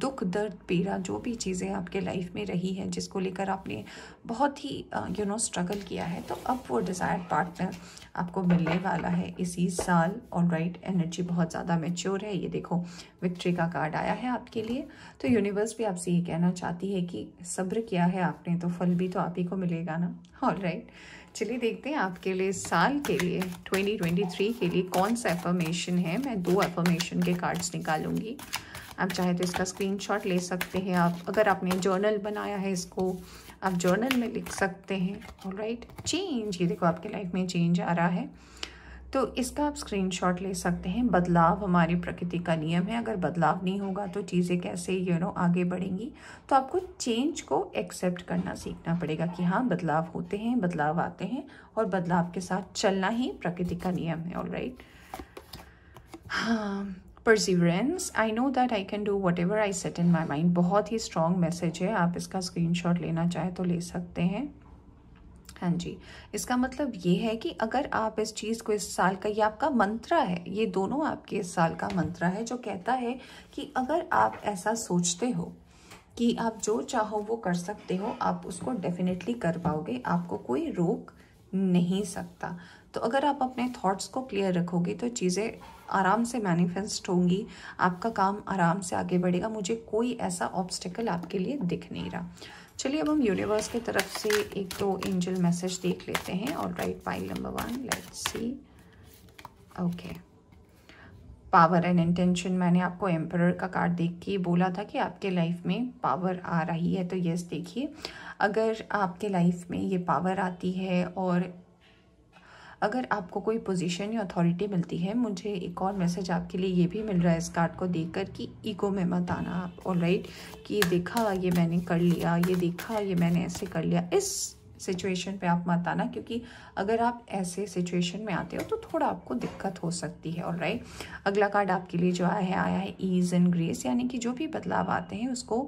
दुख दर्द पीड़ा जो भी चीज़ें आपके लाइफ में रही हैं जिसको लेकर आपने बहुत ही यू नो स्ट्रगल किया है तो अब वो डिज़ायर्ड पार्टनर आपको मिलने वाला है इसी साल और राइट एनर्जी बहुत ज़्यादा मेच्योर है ये देखो विक्ट्री का कार्ड आया है आपके लिए तो यूनिवर्स भी आपसे ये कहना चाहती है कि सब्र किया है आपने तो फल भी तो आप ही को मिलेगा ना ऑल राइट right. चलिए देखते हैं आपके लिए साल के लिए 2023 के लिए कौन सा एफर्मेशन है मैं दो एफर्मेशन के कार्ड्स निकालूंगी आप चाहे तो इसका स्क्रीनशॉट ले सकते हैं आप अगर आपने जर्नल बनाया है इसको आप जर्नल में लिख सकते हैं ऑलराइट राइट चेंज ये देखो आपके लाइफ में चेंज आ रहा है तो इसका आप स्क्रीनशॉट ले सकते हैं बदलाव हमारी प्रकृति का नियम है अगर बदलाव नहीं होगा तो चीज़ें कैसे यू you नो know, आगे बढ़ेंगी तो आपको चेंज को एक्सेप्ट करना सीखना पड़ेगा कि हाँ बदलाव होते हैं बदलाव आते हैं और बदलाव के साथ चलना ही प्रकृति का नियम है ऑल राइट हाँ perseverance I know that I can do whatever I set in my mind बहुत ही स्ट्रॉन्ग मैसेज है आप इसका स्क्रीनशॉट लेना चाहें तो ले सकते हैं हाँ जी इसका मतलब ये है कि अगर आप इस चीज़ को इस साल का ये आपका मंत्रा है ये दोनों आपके इस साल का मंत्रा है जो कहता है कि अगर आप ऐसा सोचते हो कि आप जो चाहो वो कर सकते हो आप उसको डेफिनेटली कर पाओगे आपको कोई रोक नहीं सकता तो अगर आप अपने थॉट्स को क्लियर रखोगे तो चीज़ें आराम से मैनिफेस्ट होंगी आपका काम आराम से आगे बढ़ेगा मुझे कोई ऐसा ऑब्स्टिकल आपके लिए दिख नहीं रहा चलिए अब हम यूनिवर्स की तरफ से एक दो एंजल मैसेज देख लेते हैं और right pile number one let see okay power and intention मैंने आपको एम्पर का कार्ड देख के बोला था कि आपके लाइफ में पावर आ रही है तो यस देखिए अगर आपके लाइफ में ये पावर आती है और अगर आपको कोई पोजीशन या अथॉरिटी मिलती है मुझे एक और मैसेज आपके लिए ये भी मिल रहा है इस कार्ड को देख कर कि ईगो में मत आना आप और राइट कि ये देखा ये मैंने कर लिया ये देखा ये मैंने ऐसे कर लिया इस सिचुएशन पे आप मत आना क्योंकि अगर आप ऐसे सिचुएशन में आते हो तो थोड़ा आपको दिक्कत हो सकती है और राइट अगला कार्ड आपके लिए जो आया है आया है ईज एंड ग्रेस यानी कि जो भी बदलाव आते हैं उसको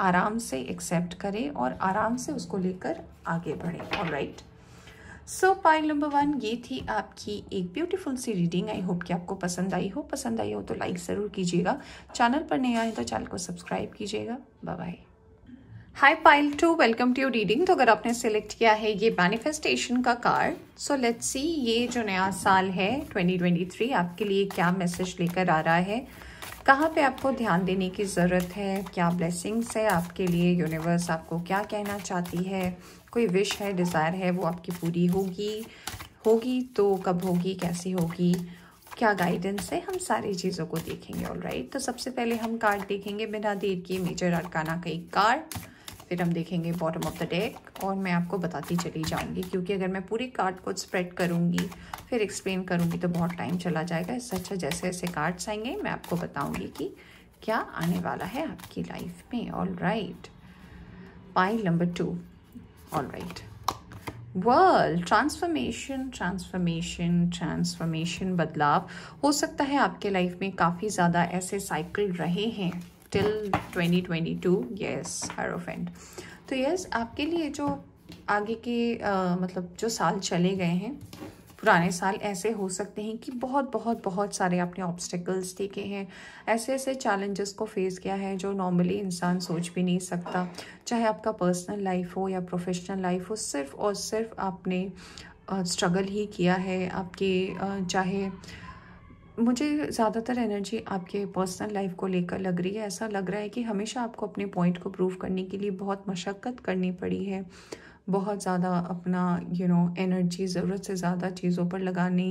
आराम से एक्सेप्ट करें और आराम से उसको लेकर आगे बढ़ें और right so pile number one ये थी आपकी एक ब्यूटीफुल सी रीडिंग आई होप कि आपको पसंद आई हो पसंद आई हो तो लाइक ज़रूर कीजिएगा चैनल पर नए आए तो चैनल को सब्सक्राइब कीजिएगा bye hi pile two welcome to your reading तो अगर आपने सेलेक्ट किया है ये मैनिफेस्टेशन का कार्ड सो लेट्स सी ये जो नया साल है 2023 आपके लिए क्या मैसेज लेकर आ रहा है कहाँ पे आपको ध्यान देने की ज़रूरत है क्या ब्लेसिंग्स है आपके लिए यूनिवर्स आपको क्या कहना चाहती है कोई विश है डिज़ायर है वो आपकी पूरी होगी होगी तो कब होगी कैसे होगी क्या गाइडेंस है हम सारी चीज़ों को देखेंगे ऑल राइट तो सबसे पहले हम कार्ड देखेंगे बिना देर के मेजर अरकाना का एक कार्ड फिर हम देखेंगे बॉटम ऑफ द डेक और मैं आपको बताती चली जाऊंगी क्योंकि अगर मैं पूरी कार्ड को स्प्रेड करूंगी फिर एक्सप्लेन करूंगी तो बहुत टाइम चला जाएगा इससे अच्छा जैसे जैसे कार्ड्स आएंगे मैं आपको बताऊंगी कि क्या आने वाला है आपकी लाइफ में all right pile number two all right world transformation transformation transformation बदलाव हो सकता है आपके लाइफ में काफ़ी ज़्यादा ऐसे साइकिल रहे हैं टिल 2022 यस हेरोफेंट तो यस आपके लिए जो आगे के मतलब जो साल चले गए हैं पुराने साल ऐसे हो सकते हैं कि बहुत बहुत बहुत सारे आपने ऑब्स्टेकल्स देखे हैं ऐसे ऐसे चैलेंजेस को फेस किया है जो नॉर्मली इंसान सोच भी नहीं सकता चाहे आपका पर्सनल लाइफ हो या प्रोफेशनल लाइफ हो सिर्फ और सिर्फ आपने स्ट्रगल ही किया है आपके चाहे मुझे ज़्यादातर एनर्जी आपके पर्सनल लाइफ को लेकर लग रही है ऐसा लग रहा है कि हमेशा आपको अपने पॉइंट को प्रूव करने के लिए बहुत मशक्क़त करनी पड़ी है बहुत ज़्यादा अपना यू नो एनर्जी ज़रूरत से ज़्यादा चीज़ों पर लगानी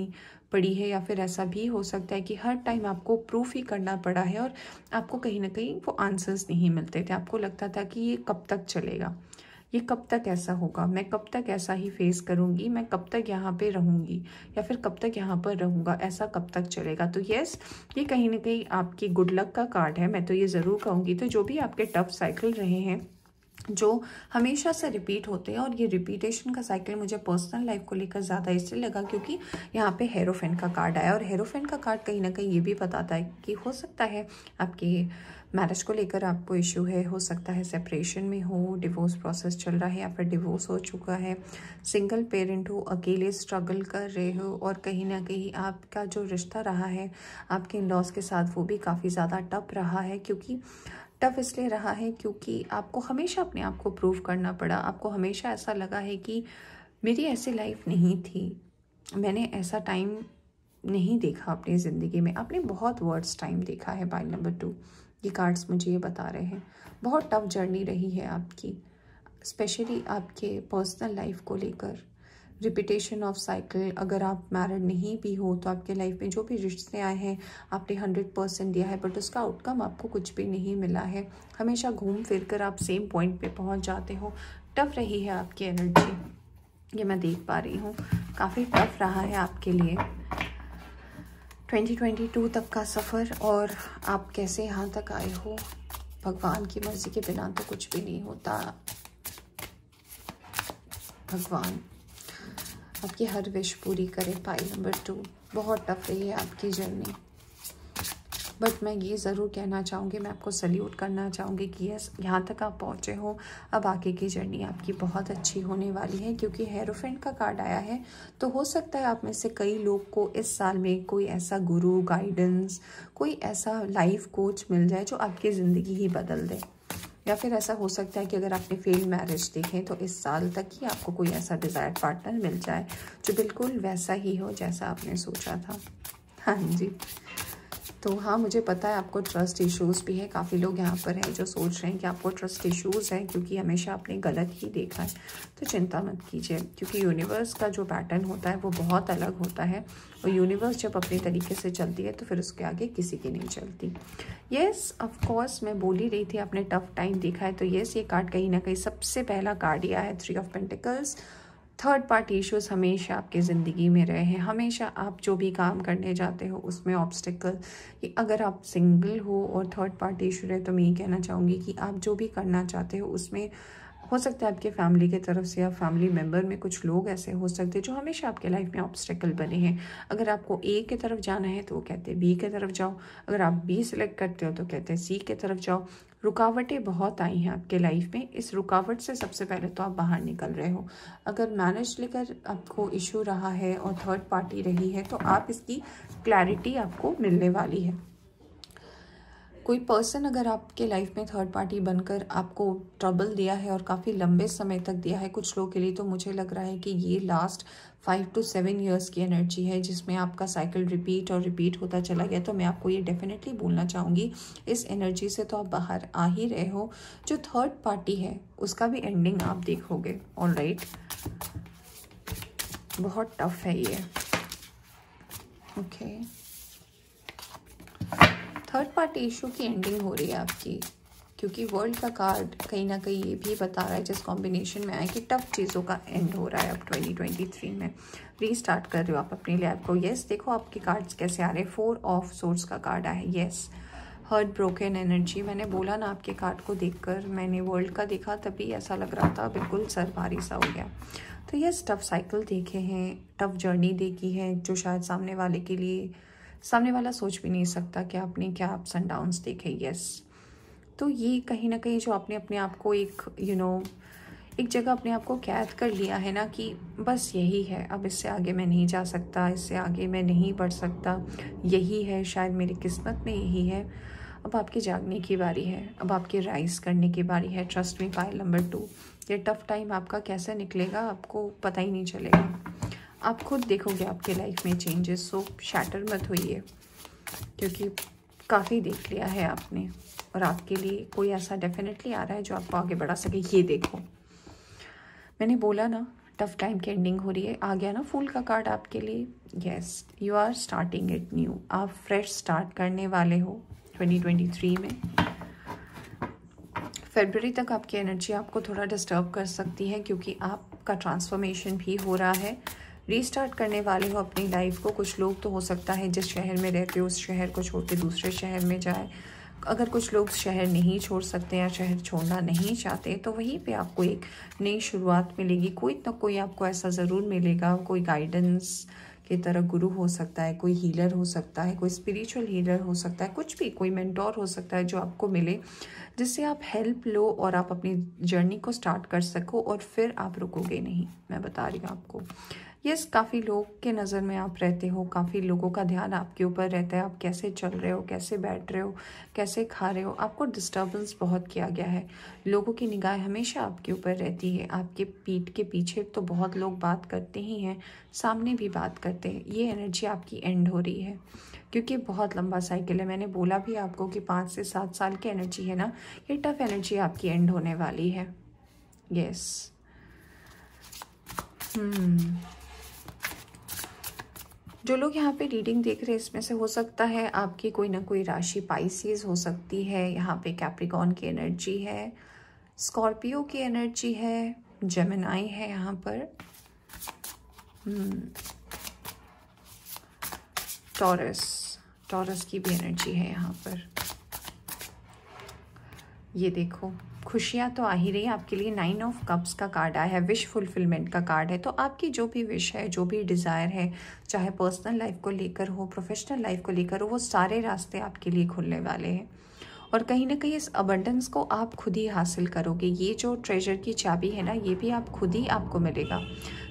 पड़ी है या फिर ऐसा भी हो सकता है कि हर टाइम आपको प्रूफ ही करना पड़ा है और आपको कहीं ना कहीं वो आंसर्स नहीं मिलते थे आपको लगता था कि ये कब तक चलेगा ये कब तक ऐसा होगा मैं कब तक ऐसा ही फेस करूँगी मैं कब तक यहाँ पे रहूँगी या फिर कब तक यहाँ पर रहूँगा ऐसा कब तक चलेगा तो येस ये कहीं ना कहीं आपकी गुड लक का कार्ड है मैं तो ये ज़रूर कहूँगी तो जो भी आपके टफ साइकिल रहे हैं जो हमेशा से रिपीट होते हैं और ये रिपीटेशन का साइकिल मुझे पर्सनल लाइफ को लेकर ज़्यादा इसलिए लगा क्योंकि यहाँ पे हेरोफेन का कार्ड आया और हेरोफेन का कार्ड कहीं ना कहीं ये भी बताता है कि हो सकता है आपके मैरिज को लेकर आपको इशू है हो सकता है सेपरेशन में हो डिवोर्स प्रोसेस चल रहा है या फिर डिवोर्स हो चुका है सिंगल पेरेंट हो अकेले स्ट्रगल कर रहे हो और कहीं ना कहीं आपका जो रिश्ता रहा है आपके इन लॉस के साथ वो भी काफ़ी ज़्यादा टप रहा है क्योंकि टफ इसलिए रहा है क्योंकि आपको हमेशा अपने आप को प्रूव करना पड़ा आपको हमेशा ऐसा लगा है कि मेरी ऐसी लाइफ नहीं थी मैंने ऐसा टाइम नहीं देखा अपनी ज़िंदगी में आपने बहुत वर्ड्स टाइम देखा है पाइल नंबर टू ये कार्ड्स मुझे ये बता रहे हैं बहुत टफ जर्नी रही है आपकी स्पेशली आपके पर्सनल लाइफ को लेकर रिपीटेशन ऑफ साइकिल अगर आप मैरिड नहीं भी हो तो आपके लाइफ में जो भी रिश्ते आए हैं आपने हंड्रेड परसेंट दिया है बट उसका आउटकम आपको कुछ भी नहीं मिला है हमेशा घूम फिर कर आप सेम पॉइंट पे पहुंच जाते हो टफ रही है आपकी एनर्जी ये मैं देख पा रही हूँ काफ़ी टफ रहा है आपके लिए 2022 तक का सफ़र और आप कैसे यहाँ तक आए हो भगवान की मर्ज़ी के बिना तो कुछ भी नहीं होता भगवान आपकी हर विश पूरी करे पाई नंबर टू बहुत टफ रही है आपकी जर्नी बट मैं ये ज़रूर कहना चाहूँगी मैं आपको सल्यूट करना चाहूँगी कि यस यहाँ तक आप पहुँचे हो अब आगे की जर्नी आपकी बहुत अच्छी होने वाली है क्योंकि हेरोफेंट का कार्ड आया है तो हो सकता है आप में से कई लोग को इस साल में कोई ऐसा गुरु गाइडेंस कोई ऐसा लाइफ कोच मिल जाए जो आपकी ज़िंदगी ही बदल दे या फिर ऐसा हो सकता है कि अगर आपने फेल्ड मैरिज देखें तो इस साल तक ही आपको कोई ऐसा डिज़ायर्ड पार्टनर मिल जाए जो बिल्कुल वैसा ही हो जैसा आपने सोचा था हाँ जी तो हाँ मुझे पता है आपको ट्रस्ट इश्यूज़ भी है काफ़ी लोग यहाँ पर हैं जो सोच रहे हैं कि आपको ट्रस्ट इश्यूज़ हैं क्योंकि हमेशा आपने गलत ही देखा है तो चिंता मत कीजिए क्योंकि यूनिवर्स का जो पैटर्न होता है वो बहुत अलग होता है और यूनिवर्स जब अपने तरीके से चलती है तो फिर उसके आगे किसी की नहीं चलती येस ऑफकोर्स मैं बोल ही रही थी आपने टफ टाइम देखा है तो येस ये कार्ड कहीं ना कहीं सबसे पहला कार्ड यह है three of pentacles third party issues हमेशा आपके ज़िंदगी में रहे हैं हमेशा आप जो भी काम करने जाते हो उसमें ऑब्स्टिकल कि अगर आप सिंगल हो और थर्ड पार्टी इशू रहे तो मैं ये कहना चाहूँगी कि आप जो भी करना चाहते हो उसमें हो सकता है आपके फैमिली की तरफ से या फैमिली मेम्बर में कुछ लोग ऐसे हो सकते हैं जो हमेशा आपके लाइफ में ऑब्स्टेकल बने हैं अगर आपको ए की तरफ जाना है तो वो कहते हैं बी की तरफ जाओ अगर आप बी सेलेक्ट करते हो तो कहते हैं सी की तरफ जाओ रुकावटें बहुत आई हैं आपके लाइफ में इस रुकावट से सबसे पहले तो आप बाहर निकल रहे हो अगर मैरिज लेकर आपको इशू रहा है और थर्ड पार्टी रही है तो आप इसकी क्लैरिटी आपको मिलने वाली है कोई पर्सन अगर आपके लाइफ में थर्ड पार्टी बनकर आपको ट्रबल दिया है और काफ़ी लंबे समय तक दिया है कुछ लोगों के लिए तो मुझे लग रहा है कि ये last five two seven years की एनर्जी है जिसमें आपका साइकिल रिपीट और रिपीट होता चला गया तो मैं आपको ये डेफिनेटली बोलना चाहूँगी इस एनर्जी से तो आप बाहर आ ही रहे हो जो थर्ड पार्टी है उसका भी एंडिंग आप देखोगे ऑल राइट बहुत टफ है ये okay okay. Third party issue की एंडिंग हो रही है आपकी क्योंकि वर्ल्ड का कार्ड कहीं ना कहीं ये भी बता रहा है जिस कॉम्बिनेशन में आया कि टफ चीज़ों का एंड हो रहा है अब 2023 में रीस्टार्ट कर रहे हो आप अपनी लैब को येस देखो आपके कार्ड्स कैसे आ रहे हैं फोर ऑफ सोर्स का कार्ड आया है येस हर्ट ब्रोकन एनर्जी मैंने बोला ना आपके कार्ड को देख मैंने वर्ल्ड का देखा तभी ऐसा लग रहा था बिल्कुल सर भारी सा हो गया तो येस टफ साइकिल देखे हैं टफ जर्नी देखी है जो शायद सामने वाले के लिए सामने वाला सोच भी नहीं सकता कि आपने क्या अप्स एंड डाउन्स देखे यस तो ये कहीं ना कहीं जो आपने अपने आप को एक यू you नो know, एक जगह अपने आप को कैद कर लिया है ना कि बस यही है अब इससे आगे मैं नहीं जा सकता इससे आगे मैं नहीं बढ़ सकता यही है शायद मेरी किस्मत में यही है अब आपके जागने की बारी है अब आपके राइज करने की बारी है ट्रस्ट में फाइल नंबर टू ये टफ़ टाइम आपका कैसे निकलेगा आपको पता ही नहीं चलेगा आप खुद देखोगे आपके लाइफ में चेंजेस सो शैटर मत होइए क्योंकि काफ़ी देख लिया है आपने और आपके लिए कोई ऐसा डेफिनेटली आ रहा है जो आपको आगे बढ़ा सके ये देखो मैंने बोला ना टफ टाइम की एंडिंग हो रही है आ गया ना फूल का कार्ड आपके लिए yes you are starting it new आप फ्रेश स्टार्ट करने वाले हो 2023 में फेबररी तक आपकी एनर्जी आपको थोड़ा डिस्टर्ब कर सकती है क्योंकि आपका ट्रांसफॉर्मेशन भी हो रहा है रीस्टार्ट करने वाले हो अपनी लाइफ को कुछ लोग तो हो सकता है जिस शहर में रहते हो उस शहर को छोड़ के दूसरे शहर में जाए अगर कुछ लोग शहर नहीं छोड़ सकते या शहर छोड़ना नहीं चाहते तो वहीं पे आपको एक नई शुरुआत मिलेगी कोई ना कोई आपको ऐसा ज़रूर मिलेगा कोई गाइडेंस की तरह गुरु हो सकता है कोई हीलर हो सकता है कोई स्पिरिचुअल हीलर हो सकता है कुछ भी कोई मेंटोर हो सकता है जो आपको मिले जिससे आप हेल्प लो और आप अपनी जर्नी को स्टार्ट कर सको और फिर आप रुकोगे नहीं मैं बता रही हूँ आपको यस काफ़ी लोग के नज़र में आप रहते हो काफ़ी लोगों का ध्यान आपके ऊपर रहता है आप कैसे चल रहे हो कैसे बैठ रहे हो कैसे खा रहे हो आपको डिस्टर्बेंस बहुत किया गया है लोगों की निगाह हमेशा आपके ऊपर रहती है आपके पीठ के पीछे तो बहुत लोग बात करते ही हैं सामने भी बात करते हैं ये एनर्जी आपकी एंड हो रही है क्योंकि बहुत लंबा साइकिल है मैंने बोला भी आपको कि पाँच से सात साल की एनर्जी है ना ये टफ एनर्जी आपकी एंड होने वाली है यस yes. हम्म hmm. जो लोग यहाँ पे रीडिंग देख रहे हैं इसमें से हो सकता है आपकी कोई ना कोई राशि पाइसिस हो सकती है यहाँ पे कैप्रिकॉन की एनर्जी है स्कॉर्पियो की एनर्जी है जमेनाई है यहाँ पर टॉरस hmm. टॉरस की भी एनर्जी है यहाँ पर ये देखो खुशियाँ तो आ ही रही आपके लिए नाइन ऑफ कप्स का कार्ड आया है विश फुलफिलमेंट का कार्ड है तो आपकी जो भी विश है जो भी डिज़ायर है चाहे पर्सनल लाइफ को लेकर हो प्रोफेशनल लाइफ को लेकर हो वो सारे रास्ते आपके लिए खुलने वाले हैं और कहीं ना कहीं इस अबंडेंस को आप खुद ही हासिल करोगे ये जो ट्रेजर की चाबी है ना ये भी आप खुद ही आपको मिलेगा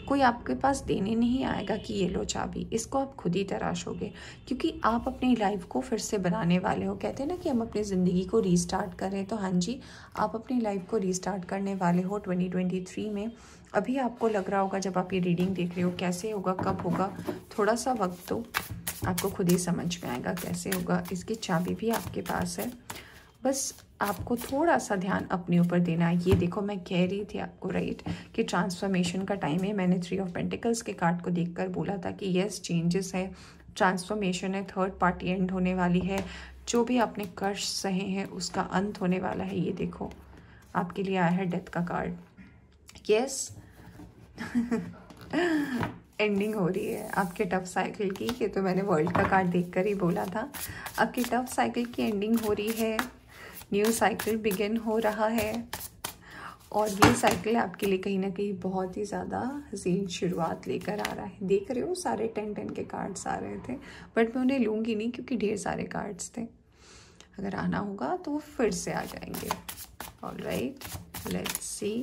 कोई आपके पास देने नहीं आएगा कि ये लो चाबी इसको आप खुद ही तराशोगे क्योंकि आप अपनी लाइफ को फिर से बनाने वाले हो कहते हैं ना कि हम अपनी ज़िंदगी को रीस्टार्ट करें तो हाँ जी आप अपनी लाइफ को रीस्टार्ट करने वाले हो 2023 में अभी आपको लग रहा होगा जब आप ये रीडिंग देख रहे हो कैसे होगा कब होगा थोड़ा सा वक्त तो आपको खुद ही समझ में आएगा कैसे होगा इसकी चाबी भी आपके पास है बस आपको थोड़ा सा ध्यान अपने ऊपर देना है ये देखो मैं कह रही थी आपको राइट कि ट्रांसफॉर्मेशन का टाइम है मैंने थ्री ऑफ पेंटिकल्स के कार्ड को देखकर बोला था कि येस चेंजेस है ट्रांसफॉर्मेशन है थर्ड पार्टी एंड होने वाली है जो भी आपने कर्ज सहे हैं उसका अंत होने वाला है ये देखो आपके लिए आया है डेथ का कार्ड यस एंडिंग हो रही है आपके टफ साइकिल की ये तो मैंने वर्ल्ड का कार्ड देखकर ही बोला था आपकी टफ साइकिल की एंडिंग हो रही है न्यू साइकिल बिगिन हो रहा है और ये साइकिल आपके लिए कहीं ना कहीं बहुत ही ज़्यादा हसीन शुरुआत लेकर आ रहा है देख रहे हो सारे टेन टेन के कार्ड्स आ रहे थे बट मैं उन्हें लूँगी नहीं क्योंकि ढेर सारे कार्ड्स थे अगर आना होगा तो वो फिर से आ जाएंगे ऑल राइट लेट्स सी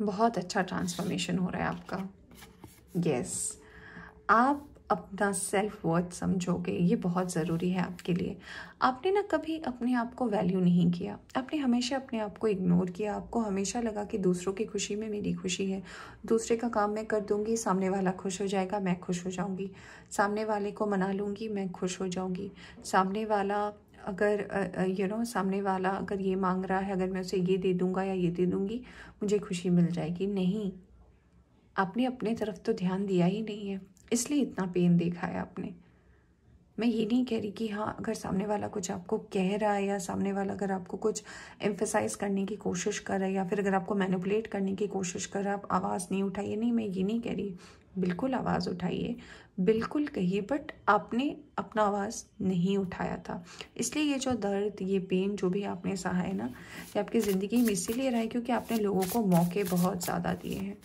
बहुत अच्छा ट्रांसफॉर्मेशन हो रहा है आपका यस yes. आप अपना सेल्फ वर्थ समझोगे ये बहुत ज़रूरी है आपके लिए आपने ना कभी अपने आप को वैल्यू नहीं किया आपने हमेशा अपने आप को इग्नोर किया आपको हमेशा लगा कि दूसरों की खुशी में मेरी खुशी है दूसरे का काम मैं कर दूंगी सामने वाला खुश हो जाएगा मैं खुश हो जाऊंगी सामने वाले को मना लूँगी मैं खुश हो जाऊँगी सामने वाला अगर यू नो सामने वाला अगर ये मांग रहा है अगर मैं उसे ये दे दूँगा या ये दे दूँगी मुझे खुशी मिल जाएगी नहीं आपने अपने तरफ तो ध्यान दिया ही नहीं है इसलिए इतना पेन देखा है आपने मैं ये नहीं कह रही कि हाँ अगर सामने वाला कुछ आपको कह रहा है या सामने वाला अगर आपको कुछ एम्फेसाइज करने की कोशिश कर रहा है या फिर अगर आपको मैनिपुलेट करने की कोशिश कर रहा है आप आवाज़ नहीं उठाइए नहीं मैं ये नहीं कह रही बिल्कुल आवाज़ उठाइए बिल्कुल कहिए बट आपने अपना आवाज़ नहीं उठाया था इसलिए ये जो दर्द ये पेन जो भी आपने सहा है ना ये आपकी ज़िंदगी में इसीलिए रहा है क्योंकि आपने लोगों को मौके बहुत ज़्यादा दिए हैं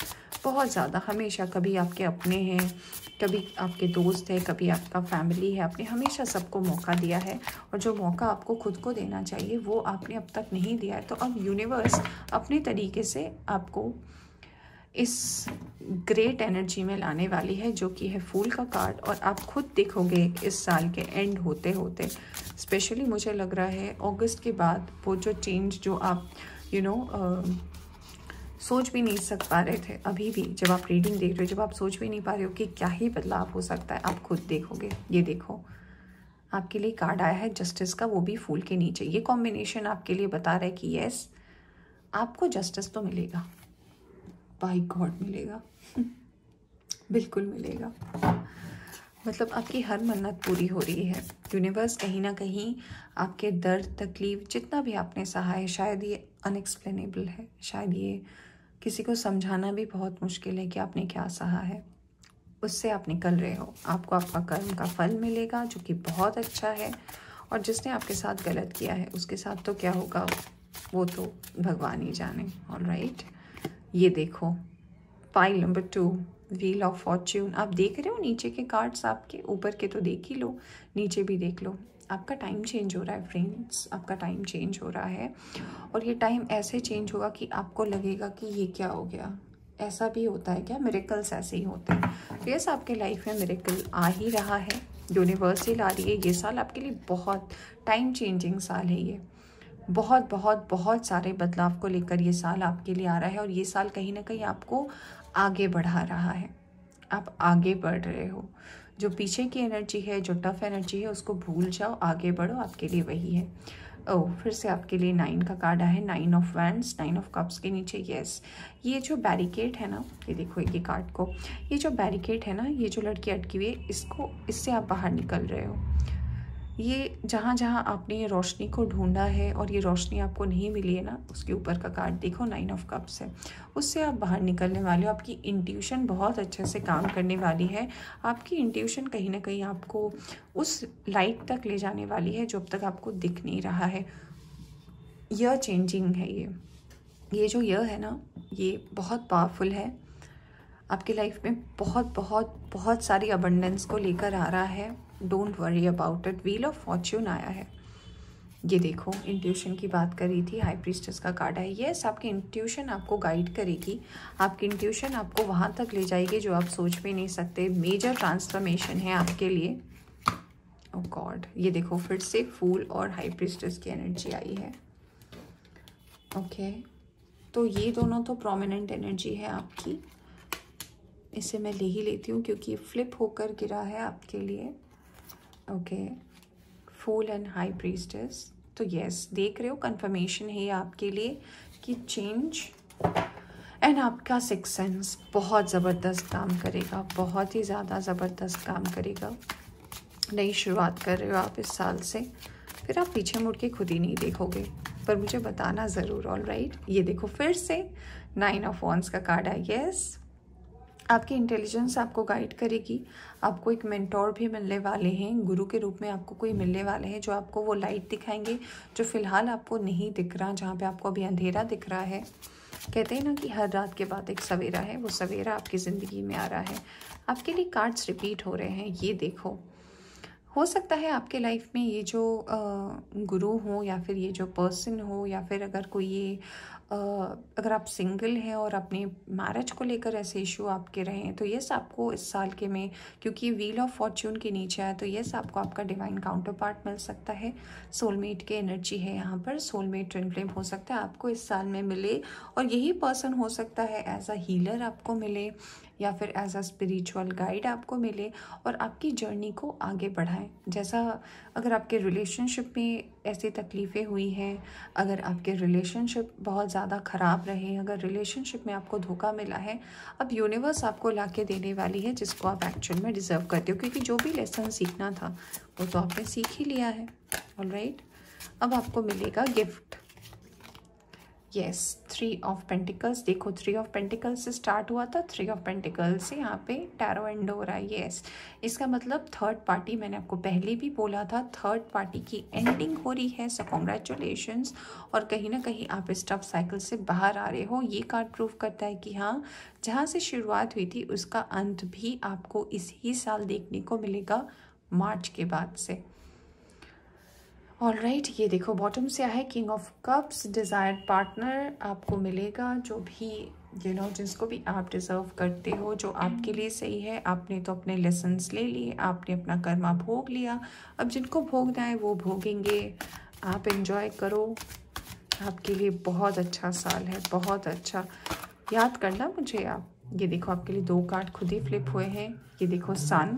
बहुत ज़्यादा हमेशा कभी आपके अपने हैं कभी आपके दोस्त है कभी आपका फैमिली है आपने हमेशा सबको मौका दिया है और जो मौका आपको खुद को देना चाहिए वो आपने अब तक नहीं दिया है तो अब यूनिवर्स अपने तरीके से आपको इस ग्रेट एनर्जी में लाने वाली है जो कि है फूल का कार्ड और आप खुद देखोगे इस साल के एंड होते होते स्पेशली मुझे लग रहा है अगस्त के बाद वो जो चेंज जो आप यू you नो know, सोच भी नहीं सक पा रहे थे अभी भी जब आप रीडिंग देख रहे हो जब आप सोच भी नहीं पा रहे हो कि क्या ही बदलाव हो सकता है आप खुद देखोगे ये देखो आपके लिए कार्ड आया है जस्टिस का वो भी फूल के नीचे ये कॉम्बिनेशन आपके लिए बता रहा है कि यस आपको जस्टिस तो मिलेगा बाई गॉड मिलेगा बिल्कुल मिलेगा मतलब आपकी हर मन्नत पूरी हो रही है यूनिवर्स कहीं ना कहीं आपके दर्द तकलीफ़ जितना भी आपने सहा है शायद ये अनएक्सप्लेनेबल है शायद ये किसी को समझाना भी बहुत मुश्किल है कि आपने क्या सहा है उससे आप निकल रहे हो आपको आपका कर्म का फल मिलेगा जो कि बहुत अच्छा है और जिसने आपके साथ गलत किया है उसके साथ तो क्या होगा वो तो भगवान ही जाने ऑल राइट right? ये देखो pile number two wheel of fortune आप देख रहे हो नीचे के कार्ड्स आपके ऊपर के तो देख ही लो नीचे भी देख लो आपका टाइम चेंज हो रहा है फ्रेंड्स आपका टाइम चेंज हो रहा है और ये टाइम ऐसे चेंज होगा कि आपको लगेगा कि ये क्या हो गया ऐसा भी होता है क्या मेरेकल्स ऐसे ही होते हैं तो यस आपके लाइफ में मेरेकल आ ही रहा है यूनिवर्सल आ रही है ये साल आपके लिए बहुत टाइम चेंजिंग साल है ये बहुत बहुत बहुत सारे बदलाव को लेकर ये साल आपके लिए आ रहा है और ये साल कहीं ना कहीं आपको आगे बढ़ा रहा है आप आगे बढ़ रहे हो जो पीछे की एनर्जी है जो टफ एनर्जी है उसको भूल जाओ आगे बढ़ो आपके लिए वही है ओ फिर से आपके लिए नाइन का कार्ड आया है nine of wand nine of cups के नीचे येस ये जो बैरिकेड है ना ये देखो एक ही कार्ड को ये जो बैरिकेड है ना ये जो लड़की अटकी हुई है इसको इससे आप बाहर निकल रहे हो ये जहाँ जहाँ आपने ये रोशनी को ढूंढा है और ये रोशनी आपको नहीं मिली है ना उसके ऊपर का कार्ड देखो नाइन ऑफ कप्स है उससे आप बाहर निकलने वाले हो आपकी इंट्यूशन बहुत अच्छे से काम करने वाली है आपकी इंट्यूशन कहीं ना कहीं आपको उस लाइट तक ले जाने वाली है जो अब तक आपको दिख नहीं रहा है यह चेंजिंग है ये ये जो यह है ना ये बहुत पावरफुल है आपकी लाइफ में बहुत बहुत बहुत सारी अबंडेंस को लेकर आ रहा है don't worry about it wheel of fortune आया है ये देखो इंट्यूशन की बात करी थी हाई प्रिस्टस का कार्ड है येस आपकी इंट्यूशन आपको गाइड करेगी आपकी इंट्यूशन आपको वहाँ तक ले जाएगी जो आप सोच भी नहीं सकते मेजर ट्रांसफॉर्मेशन है आपके लिए ओ oh गॉड ये देखो फिर से फूल और हाई प्रिस्टस की एनर्जी आई है ओके okay. तो ये दोनों तो प्रोमिनेंट एनर्जी है आपकी इसे मैं ले ही लेती हूँ क्योंकि फ्लिप होकर गिरा है आपके लिए okay fool and high priestess तो यस देख रहे हो कंफर्मेशन है आपके लिए कि चेंज एंड आपका सिक्स सेंस बहुत ज़बरदस्त काम करेगा बहुत ही ज़्यादा ज़बरदस्त काम करेगा नई शुरुआत कर रहे हो आप इस साल से फिर आप पीछे मुड़ के खुद ही नहीं देखोगे पर मुझे बताना ज़रूर ऑल राइट right? ये देखो फिर से नाइन ऑफ वॉन्स का कार्ड है यस आपकी इंटेलिजेंस आपको गाइड करेगी आपको एक मेंटोर भी मिलने वाले हैं गुरु के रूप में आपको कोई मिलने वाले हैं जो आपको वो लाइट दिखाएंगे जो फिलहाल आपको नहीं दिख रहा जहाँ पे आपको अभी अंधेरा दिख रहा है कहते हैं ना कि हर रात के बाद एक सवेरा है वो सवेरा आपकी ज़िंदगी में आ रहा है आपके लिए कार्ड्स रिपीट हो रहे हैं ये देखो हो सकता है आपके लाइफ में ये जो गुरु हो या फिर ये जो पर्सन हो या फिर अगर कोई ये अगर आप सिंगल हैं और अपने मैरिज को लेकर ऐसे इशू आपके रहे हैं तो यस आपको इस साल के में क्योंकि व्हील ऑफ फॉर्च्यून के नीचे है तो यस आपको आपका डिवाइन काउंटर पार्ट मिल सकता है सोलमेट के एनर्जी है यहाँ पर सोलमेट ट्विन फ्लेम हो सकता है आपको इस साल में मिले और यही पर्सन हो सकता है एज अ हीलर आपको मिले या फिर एज अ स्पिरिचुअल गाइड आपको मिले और आपकी जर्नी को आगे बढ़ाएं जैसा अगर आपके रिलेशनशिप में ऐसी तकलीफ़ें हुई हैं अगर आपके रिलेशनशिप बहुत ज़्यादा ख़राब रहे अगर रिलेशनशिप में आपको धोखा मिला है अब यूनिवर्स आपको ला के देने वाली है जिसको आप एक्चुअल में डिज़र्व करते हो क्योंकि जो भी लेसन सीखना था वो तो आपने सीख ही लिया है ऑल अब आपको मिलेगा gift yes three of pentacles देखो थ्री ऑफ पेंटिकल्स से स्टार्ट हुआ था थ्री ऑफ पेंटिकल्स से यहाँ पे टैरो एंड डोरा येस इसका मतलब थर्ड पार्टी मैंने आपको पहले भी बोला था थर्ड पार्टी की एंडिंग हो रही है सो कॉन्ग्रेचुलेशन और कहीं ना कहीं आप इस टफ साइकिल से बाहर आ रहे हो ये कार्ड प्रूव करता है कि हाँ जहाँ से शुरुआत हुई थी उसका अंत भी आपको इसी साल देखने को मिलेगा मार्च के बाद से ऑल राइट right, ये देखो बॉटम से है king of cups desire partner आपको मिलेगा जो भी यू you नो know, जिसको भी आप डिज़र्व करते हो जो आपके लिए सही है आपने तो अपने लेसन्स ले लिए आपने अपना कर्मा भोग लिया अब जिनको भोगना है वो भोगेंगे आप इन्जॉय करो आपके लिए बहुत अच्छा साल है बहुत अच्छा याद करना मुझे आप ये देखो आपके लिए दो कार्ड खुद ही फ्लिप हुए हैं ये देखो sun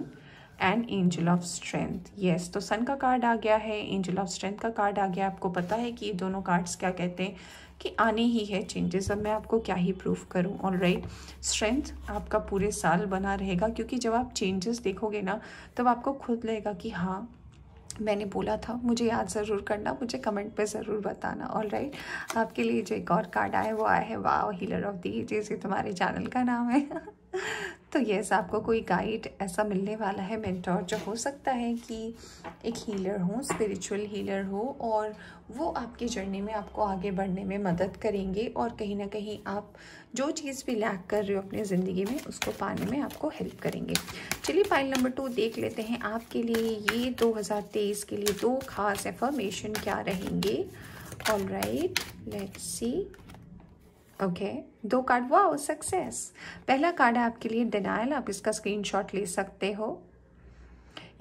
and angel of strength yes तो सन का कार्ड आ गया है एंजल ऑफ स्ट्रेंथ का कार्ड आ गया आपको पता है कि ये दोनों कार्ड्स क्या कहते हैं कि आने ही है चेंजेस अब मैं आपको क्या ही प्रूफ करूं और राइट स्ट्रेंथ आपका पूरे साल बना रहेगा क्योंकि जब आप चेंजेस देखोगे ना तब आपको खुद लगेगा कि हाँ मैंने बोला था मुझे याद ज़रूर करना मुझे कमेंट पे ज़रूर बताना ऑल राइट right? आपके लिए जो एक और कार्ड आया वो आया है वाह हीलर ऑफ दी जैसे तुम्हारे चैनल का नाम है तो यस आपको कोई गाइड ऐसा मिलने वाला है मेंटोर जो हो सकता है कि एक हीलर हो स्पिरिचुअल हीलर हो और वो आपकी जर्नी में आपको आगे बढ़ने में मदद करेंगे और कहीं ना कहीं आप जो चीज़ भी लैक कर रहे हो अपनी ज़िंदगी में उसको पाने में आपको हेल्प करेंगे चलिए फाइल नंबर टू देख लेते हैं आपके लिए ये 2023 के लिए दो खास एफर्मेशन क्या रहेंगे all right let's see okay okay, दो कार्ड वाह सक्सेस पहला कार्ड है आपके लिए डिनाइल आप इसका स्क्रीनशॉट ले सकते हो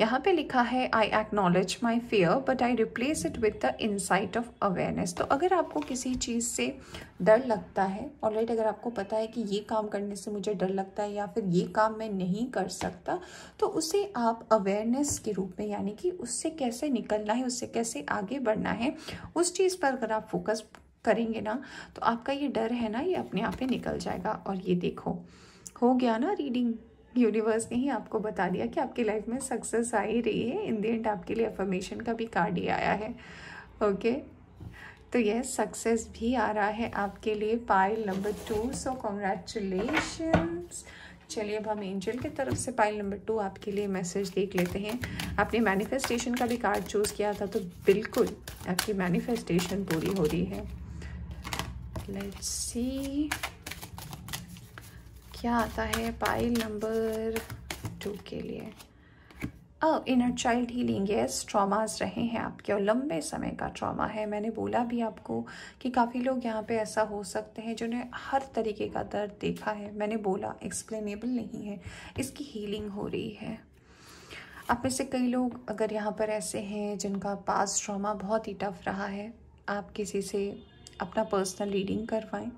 यहाँ पे लिखा है I acknowledge my fear but I replace it with the insight of awareness तो अगर आपको किसी चीज़ से डर लगता है ऑलरेडी अगर आपको पता है कि ये काम करने से मुझे डर लगता है या फिर ये काम मैं नहीं कर सकता तो उसे आप अवेयरनेस के रूप में यानी कि उससे कैसे निकलना है उससे कैसे आगे बढ़ना है उस चीज़ पर अगर आप फोकस करेंगे ना तो आपका ये डर है ना ये अपने आप ही निकल जाएगा और ये देखो हो गया ना रीडिंग यूनिवर्स ने ही आपको बता दिया कि आपकी लाइफ में सक्सेस आ ही रही है इन द एंड आपके लिए अफर्मेशन का भी कार्ड ही आया है ओके okay? तो यह सक्सेस भी आ रहा है आपके लिए pile number two so congratulation चलिए अब हम एंजल की तरफ से पाइल नंबर टू आपके लिए मैसेज देख लेते हैं आपने मैनिफेस्टेशन का भी कार्ड चूज़ किया था तो बिल्कुल आपकी मैनिफेस्टेशन पूरी हो रही है लेट्स सी क्या आता है पाइल नंबर टू के लिए अब inner child healing yes traumas रहे हैं आपके और लंबे समय का ट्रॉमा है मैंने बोला भी आपको कि काफ़ी लोग यहाँ पे ऐसा हो सकते हैं जिन्हें हर तरीके का दर्द देखा है मैंने बोला एक्सप्लेनेबल नहीं है इसकी हीलिंग हो रही है आप में से कई लोग अगर यहाँ पर ऐसे हैं जिनका पास ट्रॉमा बहुत ही टफ रहा है आप किसी से अपना पर्सनल रीडिंग करवाएं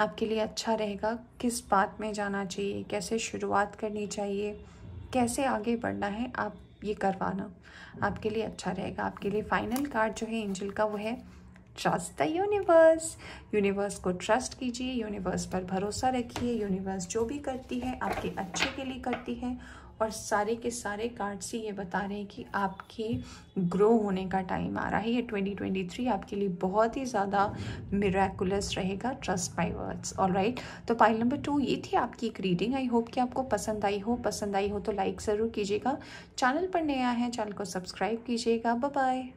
आपके लिए अच्छा रहेगा किस बात में जाना चाहिए कैसे शुरुआत करनी चाहिए कैसे आगे बढ़ना है आप ये करवाना आपके लिए अच्छा रहेगा आपके लिए फाइनल कार्ड जो है एंजल का वो है ट्रस्ट द यूनिवर्स यूनिवर्स को ट्रस्ट कीजिए यूनिवर्स पर भरोसा रखिए यूनिवर्स जो भी करती है आपके अच्छे के लिए करती है और सारे के सारे कार्ड्स ही ये बता रहे हैं कि आपके ग्रो होने का टाइम आ रहा है ये 2023 आपके लिए बहुत ही ज़्यादा मेराकुलस रहेगा ट्रस्ट माई वर्ड्स और राइट तो पाइल नंबर टू ये थी आपकी एक रीडिंग आई होप कि आपको पसंद आई हो पसंद आई हो तो लाइक ज़रूर कीजिएगा चैनल पर नया है चैनल को सब्सक्राइब कीजिएगा bye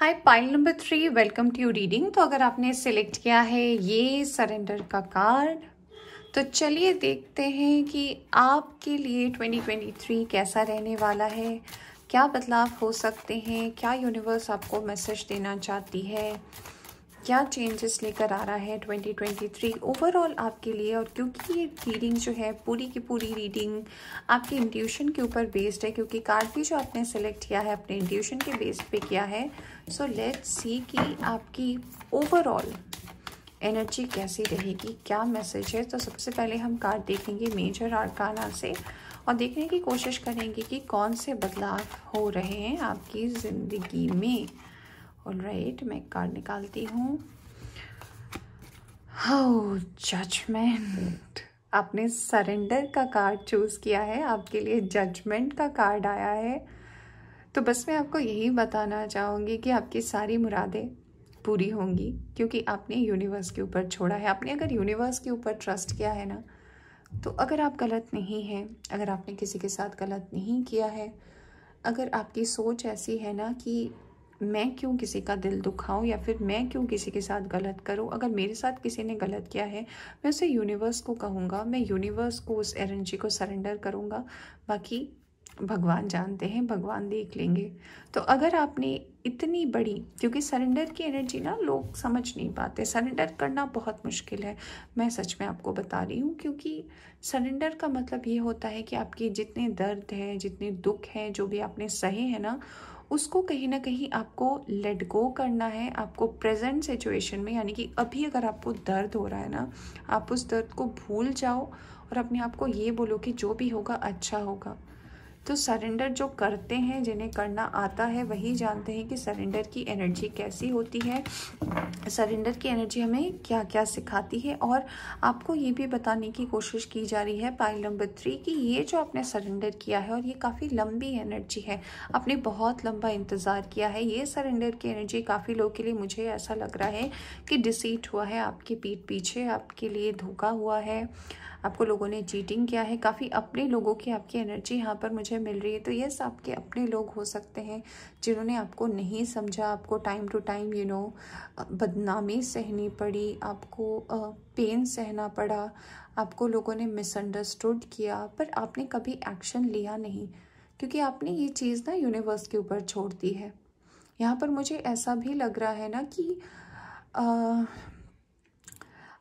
hi pile number three welcome to you reading तो अगर आपने सेलेक्ट किया है ये सरेंडर का कार्ड तो चलिए देखते हैं कि आपके लिए 2023 कैसा रहने वाला है क्या बदलाव हो सकते हैं क्या यूनिवर्स आपको मैसेज देना चाहती है क्या चेंजेस लेकर आ रहा है 2023 ओवरऑल आपके लिए और क्योंकि ये रीडिंग जो है पूरी की पूरी रीडिंग आपके इंट्यूशन के ऊपर बेस्ड है क्योंकि कार्ड भी जो आपने सेलेक्ट किया है अपने इंट्यूशन के बेस पे किया है सो लेट्स सी कि आपकी ओवरऑल एनर्जी कैसी रहेगी क्या मैसेज है तो सबसे पहले हम कार्ड देखेंगे मेजर आरकाना से और देखने की कोशिश करेंगे कि कौन से बदलाव हो रहे हैं आपकी ज़िंदगी में और राइट मैं कार्ड निकालती हूँ हाउ oh, जजमेंट आपने सरेंडर का कार्ड चूज़ किया है आपके लिए जजमेंट का कार्ड आया है तो बस मैं आपको यही बताना चाहूँगी कि आपकी सारी मुरादें पूरी होंगी क्योंकि आपने यूनिवर्स के ऊपर छोड़ा है आपने अगर यूनिवर्स के ऊपर ट्रस्ट किया है ना तो अगर आप गलत नहीं हैं अगर आपने किसी के साथ गलत नहीं किया है अगर आपकी सोच ऐसी है ना कि मैं क्यों किसी का दिल दुखाऊं या फिर मैं क्यों किसी के साथ गलत करूं अगर मेरे साथ किसी ने गलत किया है मैं उसे यूनिवर्स को कहूँगा मैं यूनिवर्स को उस एनर्जी को सरेंडर करूँगा बाकी भगवान जानते हैं भगवान देख लेंगे तो अगर आपने इतनी बड़ी क्योंकि सरेंडर की एनर्जी ना लोग समझ नहीं पाते सरेंडर करना बहुत मुश्किल है मैं सच में आपको बता रही हूँ क्योंकि सरेंडर का मतलब ये होता है कि आपके जितने दर्द हैं जितने दुख हैं जो भी आपने सहे हैं ना उसको कहीं ना कहीं आपको लेट गो करना है आपको प्रेजेंट सिचुएशन में यानी कि अभी अगर आपको दर्द हो रहा है ना आप उस दर्द को भूल जाओ और अपने आप को ये बोलो कि जो भी होगा अच्छा होगा तो सरेंडर जो करते हैं जिन्हें करना आता है वही जानते हैं कि सरेंडर की एनर्जी कैसी होती है सरेंडर की एनर्जी हमें क्या क्या सिखाती है और आपको ये भी बताने की कोशिश की जा रही है पाइल नंबर थ्री कि ये जो आपने सरेंडर किया है और ये काफ़ी लंबी एनर्जी है आपने बहुत लंबा इंतज़ार किया है ये सरेंडर की एनर्जी काफ़ी लोगों के लिए मुझे ऐसा लग रहा है कि डिसीट हुआ है आपके पीठ पीछे आपके लिए धोखा हुआ है आपको लोगों ने चीटिंग किया है काफ़ी अपने लोगों की आपकी एनर्जी यहाँ पर मुझे मिल रही है तो येस आपके अपने लोग हो सकते हैं जिन्होंने आपको नहीं समझा आपको time to time you know बदनामी सहनी पड़ी आपको पेन सहना पड़ा आपको लोगों ने मिसअंडरस्टूड किया पर आपने कभी एक्शन लिया नहीं क्योंकि आपने ये चीज़ ना यूनिवर्स के ऊपर छोड़ दी है यहाँ पर मुझे ऐसा भी लग रहा है ना कि आ,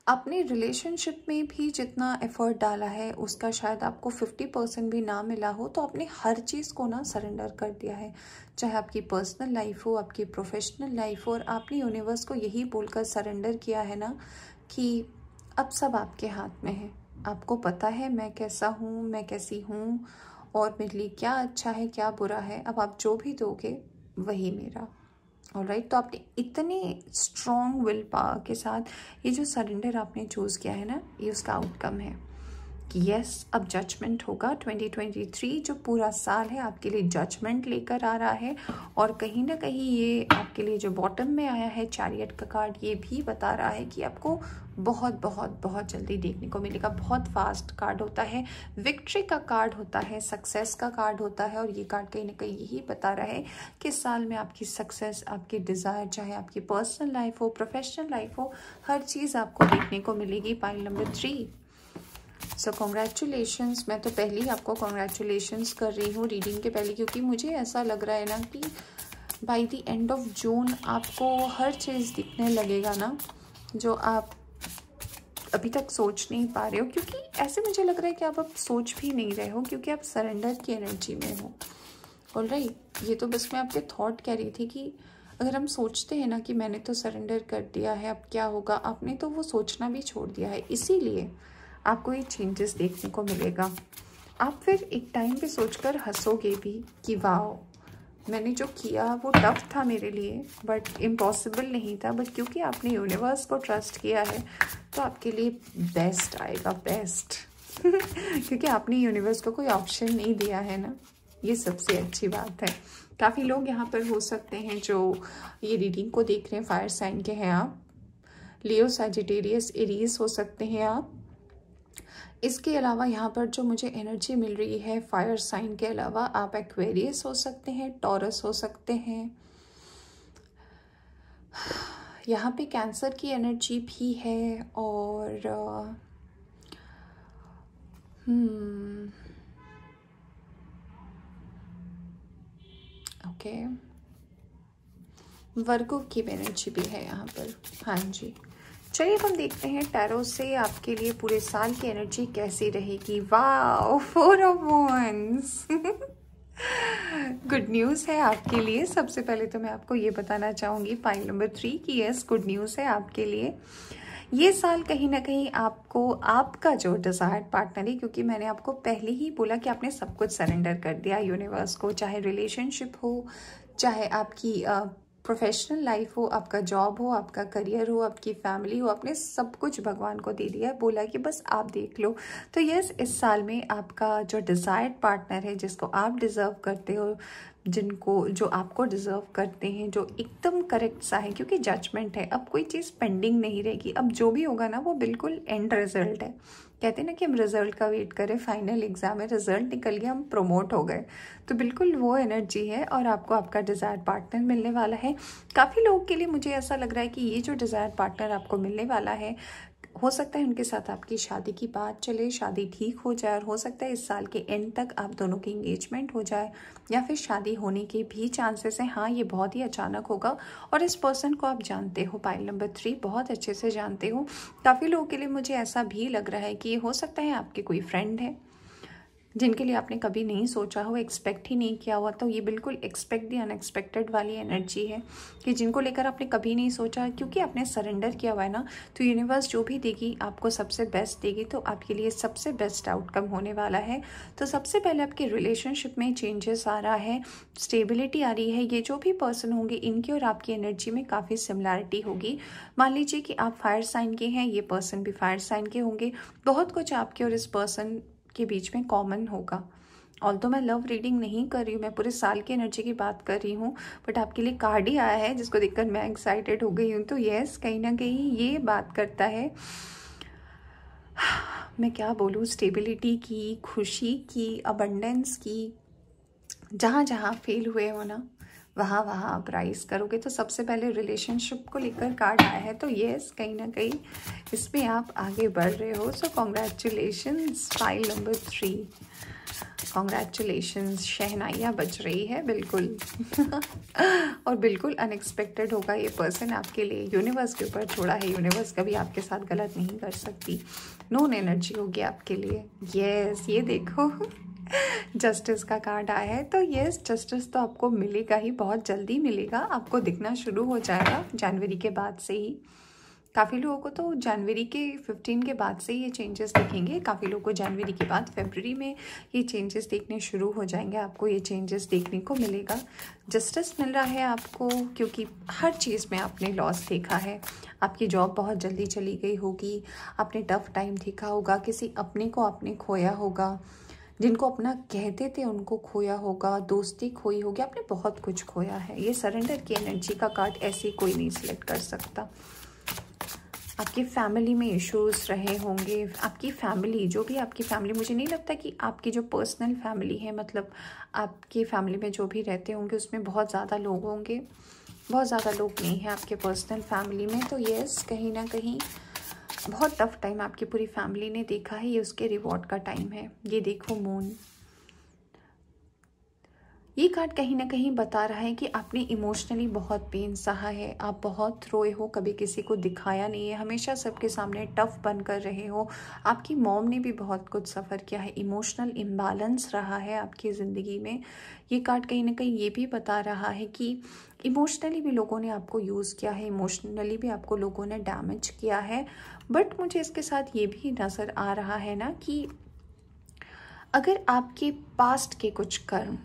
अपने रिलेशनशिप में भी जितना एफर्ट डाला है उसका शायद आपको फिफ्टी परसेंट भी ना मिला हो तो आपने हर चीज़ को ना सरेंडर कर दिया है चाहे आपकी पर्सनल लाइफ हो आपकी प्रोफेशनल लाइफ हो और आपने यूनिवर्स को यही बोलकर सरेंडर किया है ना कि अब सब आपके हाथ में है आपको पता है मैं कैसा हूँ मैं कैसी हूँ और मेरे लिए क्या अच्छा है क्या बुरा है अब आप जो भी दोगे वही मेरा और राइट तो आपने इतने स्ट्रॉन्ग विल पावर के साथ ये जो सरेंडर आपने चूज़ किया है ना ये उसका आउटकम है कि यस अब जजमेंट होगा 2023 जो पूरा साल है आपके लिए जजमेंट लेकर आ रहा है और कहीं ना कहीं ये आपके लिए जो बॉटम में आया है चैरियट का कार्ड ये भी बता रहा है कि आपको बहुत बहुत बहुत जल्दी देखने को मिलेगा बहुत फास्ट कार्ड होता है विक्ट्री का कार्ड होता है सक्सेस का कार्ड होता है और ये कार्ड कहीं ना कहीं यही बता रहा है कि साल में आपकी सक्सेस आपकी डिज़ायर चाहे आपकी पर्सनल लाइफ हो प्रोफेशनल लाइफ हो हर चीज़ आपको देखने को मिलेगी pile number three so so, congratulations मैं तो पहले ही आपको कॉन्ग्रेचुलेशन कर रही हूँ रीडिंग के पहले क्योंकि मुझे ऐसा लग रहा है ना कि by the end of June आपको हर चीज़ दिखने लगेगा ना जो आप अभी तक सोच नहीं पा रहे हो क्योंकि ऐसे मुझे लग रहा है कि आप अब सोच भी नहीं रहे हो क्योंकि आप सरेंडर की एनर्जी में हो और रही ये तो बस मैं आपके थॉट कह रही थी कि अगर हम सोचते हैं ना कि मैंने तो सरेंडर कर दिया है अब क्या होगा आपने तो वो सोचना भी छोड़ दिया है इसीलिए आपको ये चेंजेस देखने को मिलेगा आप फिर एक टाइम पे सोचकर हंसोगे भी कि वाह मैंने जो किया वो टफ था मेरे लिए बट इम्पॉसिबल नहीं था बट क्योंकि आपने यूनिवर्स को ट्रस्ट किया है तो आपके लिए बेस्ट आएगा बेस्ट क्योंकि आपने यूनिवर्स को कोई ऑप्शन नहीं दिया है ना ये सबसे अच्छी बात है काफ़ी लोग यहाँ पर हो सकते हैं जो ये रीडिंग को देख रहे हैं फायर साइन के हैं आप लियो सेजिटेरियस एरीज हो सकते हैं आप इसके अलावा यहाँ पर जो मुझे एनर्जी मिल रही है फायर साइन के अलावा आप एक्वेरियस हो सकते हैं टॉरस हो सकते हैं यहाँ पे कैंसर की एनर्जी भी है और ओके uh, hmm, वर्गो की एनर्जी भी है यहाँ पर हाँ जी चलिए हम देखते हैं टैरो से आपके लिए पूरे साल की एनर्जी कैसी रहेगी वाह four of wands good news है आपके लिए सबसे पहले तो मैं आपको ये बताना चाहूँगी पाइल नंबर थ्री की यस गुड न्यूज़ है आपके लिए ये साल कहीं ना कहीं आपको आपका जो डिज़ायर्ड पार्टनर है क्योंकि मैंने आपको पहले ही बोला कि आपने सब कुछ सरेंडर कर दिया यूनिवर्स को चाहे रिलेशनशिप हो चाहे आपकी प्रोफेशनल लाइफ हो आपका जॉब हो आपका करियर हो आपकी फैमिली हो आपने सब कुछ भगवान को दे दिया है बोला कि बस आप देख लो तो यस इस साल में आपका जो डिज़ायर्ड पार्टनर है जिसको आप डिज़र्व करते हो जिनको जो आपको डिज़र्व करते हैं जो एकदम करेक्ट सा है क्योंकि जजमेंट है अब कोई चीज़ पेंडिंग नहीं रहेगी अब जो भी होगा ना वो बिल्कुल एंड रिजल्ट है कहते हैं ना कि हम रिज़ल्ट का वेट करें फाइनल एग्ज़ाम है रिज़ल्ट निकल गया हम प्रोमोट हो गए तो बिल्कुल वो एनर्जी है और आपको आपका डिज़ायर पार्टनर मिलने वाला है काफ़ी लोगों के लिए मुझे ऐसा लग रहा है कि ये जो डिज़ायर पार्टनर आपको मिलने वाला है हो सकता है उनके साथ आपकी शादी की बात चले शादी ठीक हो जाए और हो सकता है इस साल के एंड तक आप दोनों की इंगेजमेंट हो जाए या फिर शादी होने के भी चांसेस हैं हाँ ये बहुत ही अचानक होगा और इस पर्सन को आप जानते हो पाइल नंबर थ्री बहुत अच्छे से जानते हो काफ़ी लोगों के लिए मुझे ऐसा भी लग रहा है कि हो सकता है आपके कोई फ्रेंड है जिनके लिए आपने कभी नहीं सोचा हो एक्सपेक्ट ही नहीं किया हुआ तो ये बिल्कुल एक्सपेक्ट दी अनएक्सपेक्टेड वाली एनर्जी है कि जिनको लेकर आपने कभी नहीं सोचा क्योंकि आपने सरेंडर किया हुआ है ना तो यूनिवर्स जो भी देगी आपको सबसे बेस्ट देगी तो आपके लिए सबसे बेस्ट आउटकम होने वाला है तो सबसे पहले आपके रिलेशनशिप में चेंजेस आ रहा है स्टेबिलिटी आ रही है ये जो भी पर्सन होंगे इनकी और आपकी एनर्जी में काफ़ी सिमिलैरिटी होगी मान लीजिए कि आप फायर साइन के हैं ये पर्सन भी फायर साइन के होंगे बहुत कुछ आपके और इस पर्सन के बीच में कॉमन होगा ऑल तो मैं लव रीडिंग नहीं कर रही हूँ मैं पूरे साल की एनर्जी की बात कर रही हूँ बट आपके लिए कार्ड ही आया है जिसको देखकर मैं एक्साइटेड हो गई हूँ तो येस कहीं ना कहीं ये बात करता है मैं क्या बोलूँ स्टेबिलिटी की खुशी की अबंडेंस की जहाँ जहाँ फेल हुए हो ना वहाँ वहाँ आप राइज करोगे तो सबसे पहले रिलेशनशिप को लेकर कार्ड आया है तो येस कहीं ना कहीं इसमें आप आगे बढ़ रहे हो so congratulation pile number three congratulation शहनाइयाँ बज रही है बिल्कुल और बिल्कुल अनएक्सपेक्टेड होगा ये पर्सन आपके लिए यूनिवर्स के ऊपर छोड़ा है यूनिवर्स कभी आपके साथ गलत नहीं कर सकती नोन एनर्जी होगी आपके लिए यस ये देखो जस्टिस का कार्ड आया है तो यस जस्टिस तो आपको मिलेगा ही बहुत जल्दी मिलेगा आपको दिखना शुरू हो जाएगा जनवरी के बाद से ही काफ़ी लोगों को तो जनवरी के 15 के बाद से ये चेंजेस दिखेंगे काफ़ी लोगों को जनवरी के बाद फेबररी में ये चेंजेस देखने शुरू हो जाएंगे आपको ये चेंजेस देखने को मिलेगा जस्टिस मिल रहा है आपको क्योंकि हर चीज़ में आपने लॉस देखा है आपकी जॉब बहुत जल्दी चली गई होगी आपने टफ़ टाइम देखा होगा किसी अपने को आपने खोया होगा जिनको अपना कहते थे उनको खोया होगा दोस्ती खोई होगी आपने बहुत कुछ खोया है ये सरेंडर की एनर्जी का कार्ड ऐसे कोई नहीं सिलेक्ट कर सकता आपकी फैमिली में इश्यूज रहे होंगे आपकी फैमिली जो भी आपकी फैमिली मुझे नहीं लगता कि आपकी जो पर्सनल फैमिली है मतलब आपकी फैमिली में जो भी रहते होंगे उसमें बहुत ज़्यादा लोग होंगे बहुत ज़्यादा लोग नहीं हैं आपके पर्सनल फैमिली में तो यस कहीं ना कहीं बहुत टफ टाइम आपकी पूरी फैमिली ने देखा है ये उसके रिवॉर्ड का टाइम है ये देखो मून ये कार्ड कहीं ना कहीं बता रहा है कि आपने इमोशनली बहुत पेन सहा है आप बहुत रोए हो कभी किसी को दिखाया नहीं है हमेशा सबके सामने टफ बन कर रहे हो आपकी मॉम ने भी बहुत कुछ सफ़र किया है इमोशनल इम्बैलेंस रहा है आपकी ज़िंदगी में ये कार्ड कहीं ना कहीं ये भी बता रहा है कि इमोशनली भी लोगों ने आपको यूज़ किया है इमोशनली भी आपको लोगों ने डैमेज किया है बट मुझे इसके साथ ये भी नज़र आ रहा है ना कि अगर आपके पास्ट के कुछ कर्म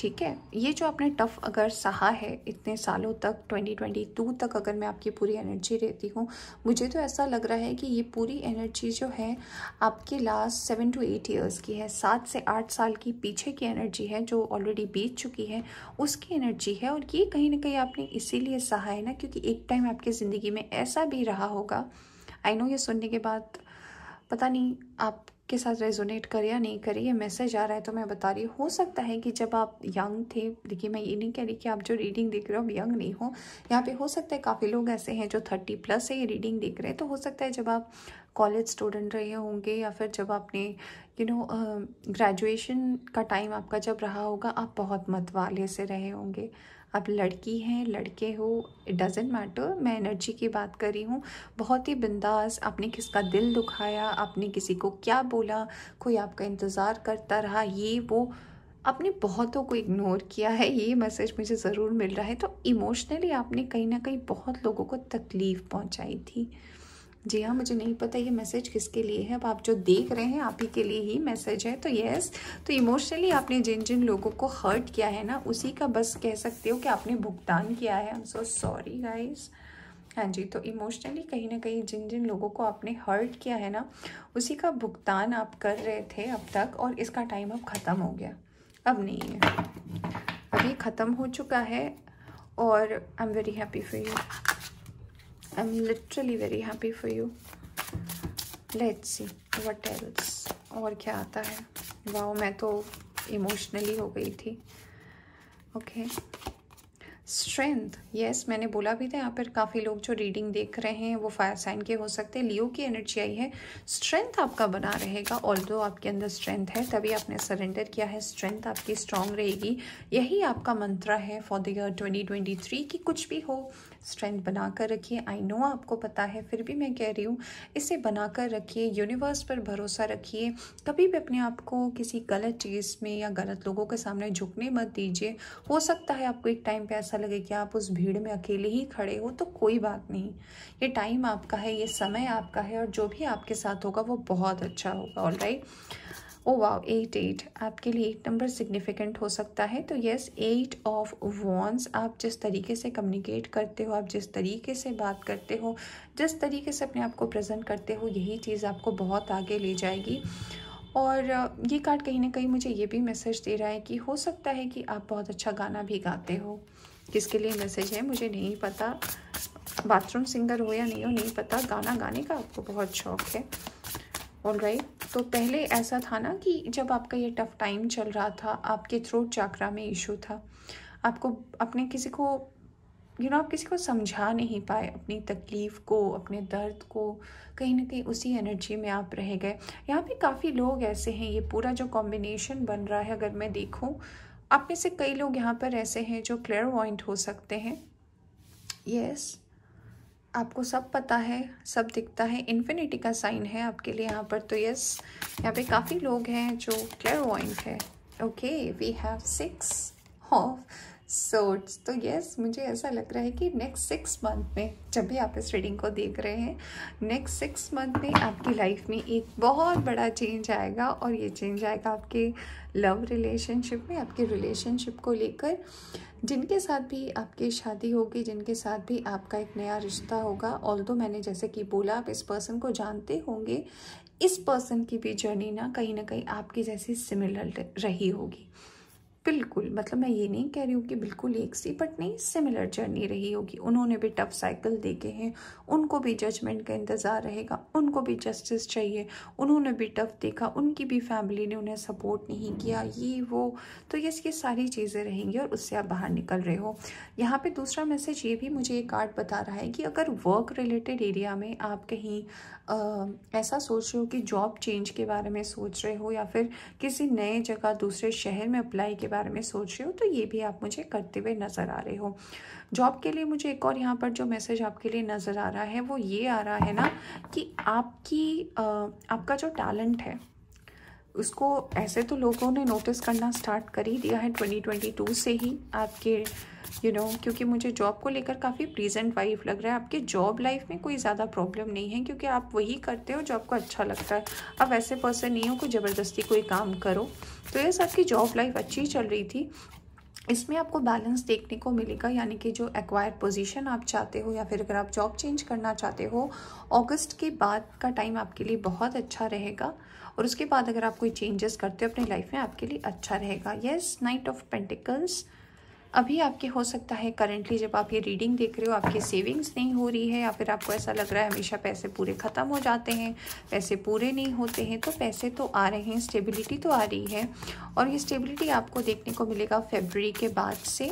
ठीक है ये जो आपने टफ अगर सहा है इतने सालों तक 2022 तक अगर मैं आपकी पूरी एनर्जी रहती हूँ मुझे तो ऐसा लग रहा है कि ये पूरी एनर्जी जो है आपके last seven two eight years की है सात से आठ साल की पीछे की एनर्जी है जो ऑलरेडी बीत चुकी है उसकी एनर्जी है और ये कहीं ना कहीं आपने इसीलिए सहा है ना क्योंकि एक टाइम आपकी ज़िंदगी में ऐसा भी रहा होगा आई नो ये सुनने के बाद पता नहीं आप के साथ रेजोनेट करे या नहीं करे ये मैसेज आ रहा है तो मैं बता रही हूँ हो सकता है कि जब आप यंग थे देखिए मैं ये नहीं कह रही कि आप जो रीडिंग देख रहे हो आप यंग नहीं हो यहाँ पे हो सकता है काफ़ी लोग ऐसे हैं जो थर्टी प्लस है ये रीडिंग देख रहे हैं तो हो सकता है जब आप कॉलेज स्टूडेंट रहे होंगे या फिर जब आपने यू नो ग्रेजुएशन का टाइम आपका जब रहा होगा आप बहुत मतवाले से रहे होंगे आप लड़की हैं लड़के हो इट डजेंट मैटर मैं एनर्जी की बात कर रही हूँ बहुत ही बिंदास आपने किसका दिल दुखाया आपने किसी को क्या बोला कोई आपका इंतज़ार करता रहा ये वो आपने बहुतों को इग्नोर किया है ये मैसेज मुझे ज़रूर मिल रहा है तो इमोशनली आपने कहीं ना कहीं बहुत लोगों को तकलीफ़ पहुँचाई थी जी हाँ मुझे नहीं पता ये मैसेज किसके लिए है अब आप जो देख रहे हैं आप ही के लिए ही मैसेज है तो यस तो इमोशनली आपने जिन जिन लोगों को हर्ट किया है ना उसी का बस कह सकते हो कि आपने भुगतान किया है I am so sorry guys हाँ जी तो इमोशनली कहीं ना कहीं जिन जिन लोगों को आपने हर्ट किया है ना उसी का भुगतान आप कर रहे थे अब तक और इसका टाइम अब ख़त्म हो गया अब नहीं है अभी ख़त्म हो चुका है और I am very happy for you I'm literally very happy for you. Let's see what else. और क्या आता है वाह मैं तो इमोशनली हो गई थी ओके okay. स्ट्रेंथ यस मैंने बोला भी था यहाँ पर काफ़ी लोग जो रीडिंग देख रहे हैं वो फायर साइन के हो सकते हैं लियो की एनर्जी आई है स्ट्रेंथ आपका बना रहेगा ऑल आपके अंदर स्ट्रेंथ है तभी आपने सरेंडर किया है स्ट्रेंथ आपकी स्ट्रांग रहेगी यही आपका मंत्र है for the year twenty twenty three की कुछ भी हो स्ट्रेंथ बना कर रखिए आई नो आपको पता है फिर भी मैं कह रही हूँ इसे बना कर रखिए यूनिवर्स पर भरोसा रखिए कभी भी अपने आप को किसी गलत चीज़ में या गलत लोगों के सामने झुकने मत दीजिए हो सकता है आपको एक टाइम पर ऐसा लगे कि आप उस भीड़ में अकेले ही खड़े हो तो कोई बात नहीं ये टाइम आपका है ये समय आपका है और जो भी आपके साथ होगा वो बहुत अच्छा होगा all oh wow eight eight आपके लिए एट नंबर सिग्निफिकेंट हो सकता है तो यस एट ऑफ वॉन्स आप जिस तरीके से कम्युनिकेट करते हो आप जिस तरीके से बात करते हो जिस तरीके से अपने आप को प्रेजेंट करते हो यही चीज़ आपको बहुत आगे ले जाएगी और ये कार्ड कहीं ना कहीं मुझे ये भी मैसेज दे रहा है कि हो सकता है कि आप बहुत अच्छा गाना भी गाते हो किसके लिए मैसेज है मुझे नहीं पता बाथरूम सिंगर हो या नहीं हो नहीं पता गाना गाने का आपको बहुत शौक है ऑल राइट right. तो पहले ऐसा था ना कि जब आपका ये टफ टाइम चल रहा था आपके थ्रोट चाकरा में इशू था आपको अपने किसी को यू you नो know, आप किसी को समझा नहीं पाए अपनी तकलीफ़ को अपने दर्द को कहीं ना कहीं उसी एनर्जी में आप रह गए यहाँ पे काफ़ी लोग ऐसे हैं ये पूरा जो कॉम्बिनेशन बन रहा है अगर मैं देखूँ आप में से कई लोग यहाँ पर ऐसे हैं जो क्लियर वॉइंट हो सकते हैं यस yes, आपको सब पता है सब दिखता है इन्फिनिटी का साइन है आपके लिए यहाँ पर तो यस यहाँ पे काफ़ी लोग हैं जो क्लियर वॉइंट है okay we have six of swords तो यस मुझे ऐसा लग रहा है कि नेक्स्ट सिक्स मंथ में जब भी आप इस रीडिंग को देख रहे हैं नेक्स्ट सिक्स मंथ में आपकी लाइफ में एक बहुत बड़ा चेंज आएगा और ये चेंज आएगा आपके लव रिलेशनशिप में आपके रिलेशनशिप को लेकर जिनके साथ भी आपकी शादी होगी जिनके साथ भी आपका एक नया रिश्ता होगा ऑल तो मैंने जैसे कि बोला आप इस पर्सन को जानते होंगे इस पर्सन की भी जर्नी ना कहीं ना कहीं आपकी जैसी सिमिलर रही होगी बिल्कुल मतलब मैं ये नहीं कह रही हूँ कि बिल्कुल एक सी बट नहीं सिमिलर जर्नी रही होगी उन्होंने भी टफ साइकिल देखे हैं उनको भी जजमेंट का इंतज़ार रहेगा उनको भी जस्टिस चाहिए उन्होंने भी टफ देखा उनकी भी फैमिली ने उन्हें सपोर्ट नहीं किया ये वो तो यस ये सारी चीज़ें रहेंगी और उससे आप बाहर निकल रहे हो यहाँ पर दूसरा मैसेज ये भी मुझे एक कार्ड बता रहा है कि अगर वर्क रिलेटेड एरिया में आप कहीं आ, ऐसा सोच रहे हो कि जॉब चेंज के बारे में सोच रहे हो या फिर किसी नए जगह दूसरे शहर में अप्लाई के बारे में सोच रहे हो तो ये भी आप मुझे करते हुए नज़र आ रहे हो जॉब के लिए मुझे एक और यहाँ पर जो मैसेज आपके लिए नज़र आ रहा है वो ये आ रहा है ना कि आपकी आपका जो टैलेंट है उसको ऐसे तो लोगों ने नोटिस करना स्टार्ट कर ही दिया है 2022 से ही आपके यू you नो know, क्योंकि मुझे जॉब को लेकर काफ़ी प्रेजेंट वाइफ लग रहा है आपके जॉब लाइफ में कोई ज़्यादा प्रॉब्लम नहीं है क्योंकि आप वही करते हो जो आपको अच्छा लगता है आप ऐसे पर्सन नहीं हो कि ज़बरदस्ती कोई काम करो तो यस आपकी जॉब लाइफ अच्छी चल रही थी इसमें आपको बैलेंस देखने को मिलेगा यानी कि जो एक्वायर पोजीशन आप चाहते हो या फिर अगर आप जॉब चेंज करना चाहते हो अगस्त के बाद का टाइम आपके लिए बहुत अच्छा रहेगा और उसके बाद अगर आप कोई चेंजेस करते हो अपनी लाइफ में आपके लिए अच्छा रहेगा येस नाइट ऑफ पेंटिकल्स अभी आपके हो सकता है करेंटली जब आप ये रीडिंग देख रहे हो आपकी सेविंग्स नहीं हो रही है या फिर आपको ऐसा लग रहा है हमेशा पैसे पूरे ख़त्म हो जाते हैं पैसे पूरे नहीं होते हैं तो पैसे तो आ रहे हैं स्टेबिलिटी तो आ रही है और ये स्टेबिलिटी आपको देखने को मिलेगा फेबररी के बाद से